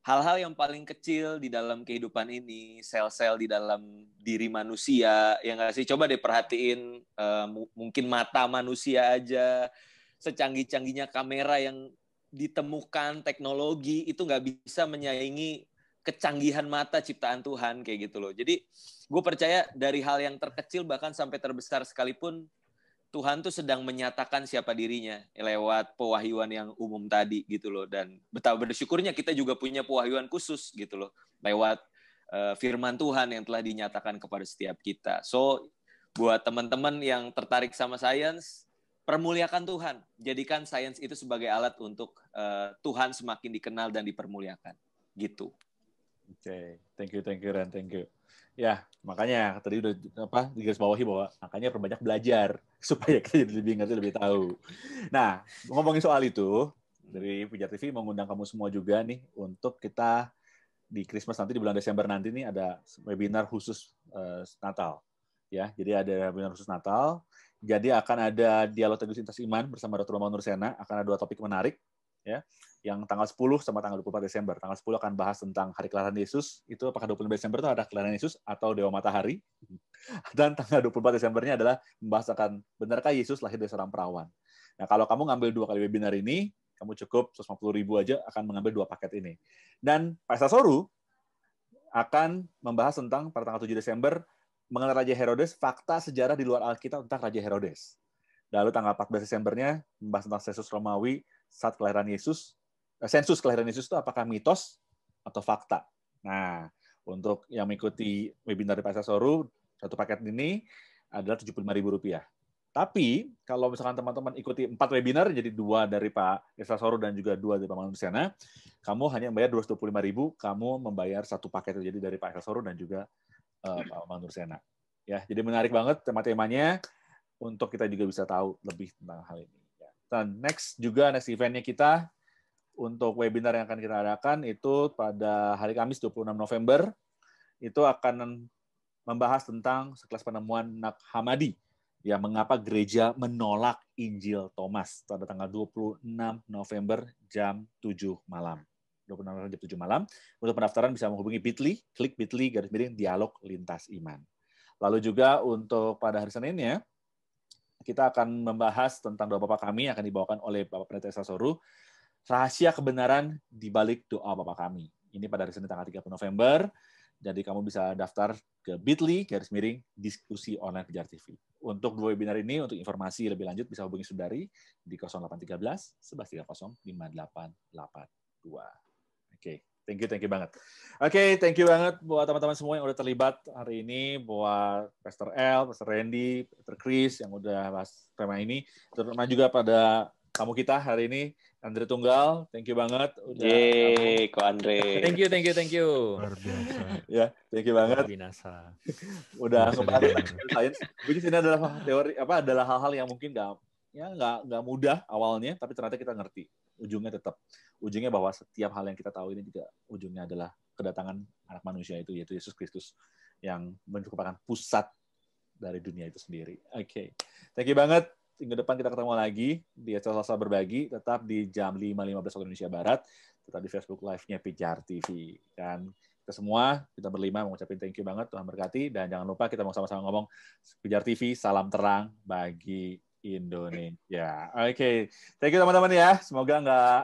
hal-hal yang paling kecil di dalam kehidupan ini, sel-sel di dalam diri manusia, yang nggak sih? Coba deh perhatiin, uh, mungkin mata manusia aja, secanggih-canggihnya kamera yang ditemukan teknologi itu nggak bisa menyaingi kecanggihan mata ciptaan Tuhan kayak gitu loh. Jadi gue percaya dari hal yang terkecil bahkan sampai terbesar sekalipun Tuhan tuh sedang menyatakan siapa dirinya lewat pewahyuan yang umum tadi gitu loh dan betapa bersyukurnya kita juga punya pewahyuan khusus gitu loh lewat uh, firman Tuhan yang telah dinyatakan kepada setiap kita. So buat teman-teman yang tertarik sama sains permuliakan Tuhan. Jadikan sains itu sebagai alat untuk uh, Tuhan semakin dikenal dan dipermuliakan. Gitu. Oke, okay. thank you, thank you, Ren, thank you. Ya, makanya tadi udah apa digaris bawahi bahwa makanya perbanyak belajar supaya kita jadi lebih ngerti, lebih tahu. Nah, ngomongin soal itu, dari Pijar TV mengundang kamu semua juga nih untuk kita di Christmas nanti di bulan Desember nanti nih ada webinar khusus uh, Natal. Ya, jadi ada webinar khusus Natal. Jadi akan ada dialog teguh lintas iman bersama Dr. Muhammad Nursena, akan ada dua topik menarik ya yang tanggal 10 sama tanggal 24 Desember. Tanggal 10 akan bahas tentang hari kelahiran Yesus. Itu apakah 25 Desember itu ada kelahiran Yesus atau Dewa Matahari? Dan tanggal 24 Desembernya adalah membahas akan benarkah Yesus lahir dari seorang perawan. Nah, kalau kamu ngambil dua kali webinar ini, kamu cukup 150 ribu aja akan mengambil dua paket ini. Dan Pak Sasoru akan membahas tentang pada tanggal 7 Desember mengenai Raja Herodes, fakta sejarah di luar Alkitab tentang Raja Herodes. Lalu tanggal 14 Desembernya membahas tentang Yesus Romawi saat kelahiran Yesus sensus kelahiran Yesus itu apakah mitos atau fakta. Nah, untuk yang mengikuti webinar di Pasar Soru, satu paket ini adalah Rp75.000. Tapi kalau misalkan teman-teman ikuti empat webinar, jadi dua dari Pak Esa Soru dan juga dua dari Pak Manu Sena, kamu hanya membayar 225.000, kamu membayar satu paket jadi dari Pak Esa Soru dan juga uh, Pak Manu Sena. Ya, jadi menarik banget tema-temanya untuk kita juga bisa tahu lebih tentang hal ini. Ya, dan next juga next eventnya kita untuk webinar yang akan kita adakan itu pada hari Kamis 26 November itu akan membahas tentang sekelas penemuan Nak Hamadi yang mengapa gereja menolak Injil Thomas pada tanggal 26 November jam 7 malam. 26 November jam 7 malam. Untuk pendaftaran bisa menghubungi Bitly, klik Bitly garis miring dialog lintas iman. Lalu juga untuk pada hari Senin ya kita akan membahas tentang doa Bapak kami yang akan dibawakan oleh Bapak Pendeta Soru rahasia kebenaran di balik doa Bapak kami. Ini pada hari Senin tanggal 30 November. Jadi kamu bisa daftar ke bit.ly garis miring diskusi online Kejar TV. Untuk dua webinar ini, untuk informasi lebih lanjut bisa hubungi Sudari di 0813 1130 5882. Oke, okay. thank you, thank you banget. Oke, okay, thank you banget buat teman-teman semua yang udah terlibat hari ini, buat Pastor L, Pastor Randy, Pastor Chris yang udah bahas tema ini, terutama juga pada tamu kita hari ini Andre Tunggal. Thank you banget udah Yeay, kok Andre. Thank you, thank you, thank you. Luar biasa. ya, thank you banget. Binasa. udah ngebahas science. Which ini adalah teori apa adalah hal-hal yang mungkin nggak ya nggak nggak mudah awalnya, tapi ternyata kita ngerti. Ujungnya tetap ujungnya bahwa setiap hal yang kita tahu ini juga ujungnya adalah kedatangan anak manusia itu yaitu Yesus Kristus yang merupakan pusat dari dunia itu sendiri. Oke. Okay. Thank you banget minggu depan kita ketemu lagi di Selasa Berbagi, tetap di jam 5.15 waktu Indonesia Barat, tetap di Facebook Live-nya Pijar TV. Dan kita semua, kita berlima mengucapkan thank you banget, Tuhan berkati. Dan jangan lupa kita mau sama-sama ngomong Pijar TV, salam terang bagi Indonesia. Oke, okay. thank you teman-teman ya. Semoga nggak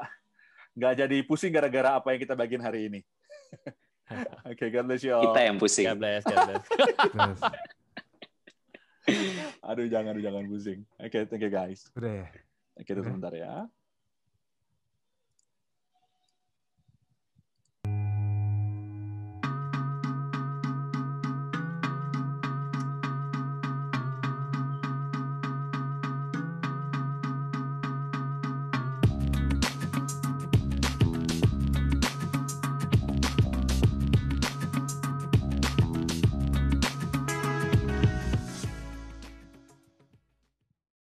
nggak jadi pusing gara-gara apa yang kita bagiin hari ini. Oke, okay, God bless you all. Kita yang pusing. God bless, God bless. Aduh jangan, aduh jangan pusing. Oke, okay, thank you guys. Ya. Oke, okay, sebentar ya.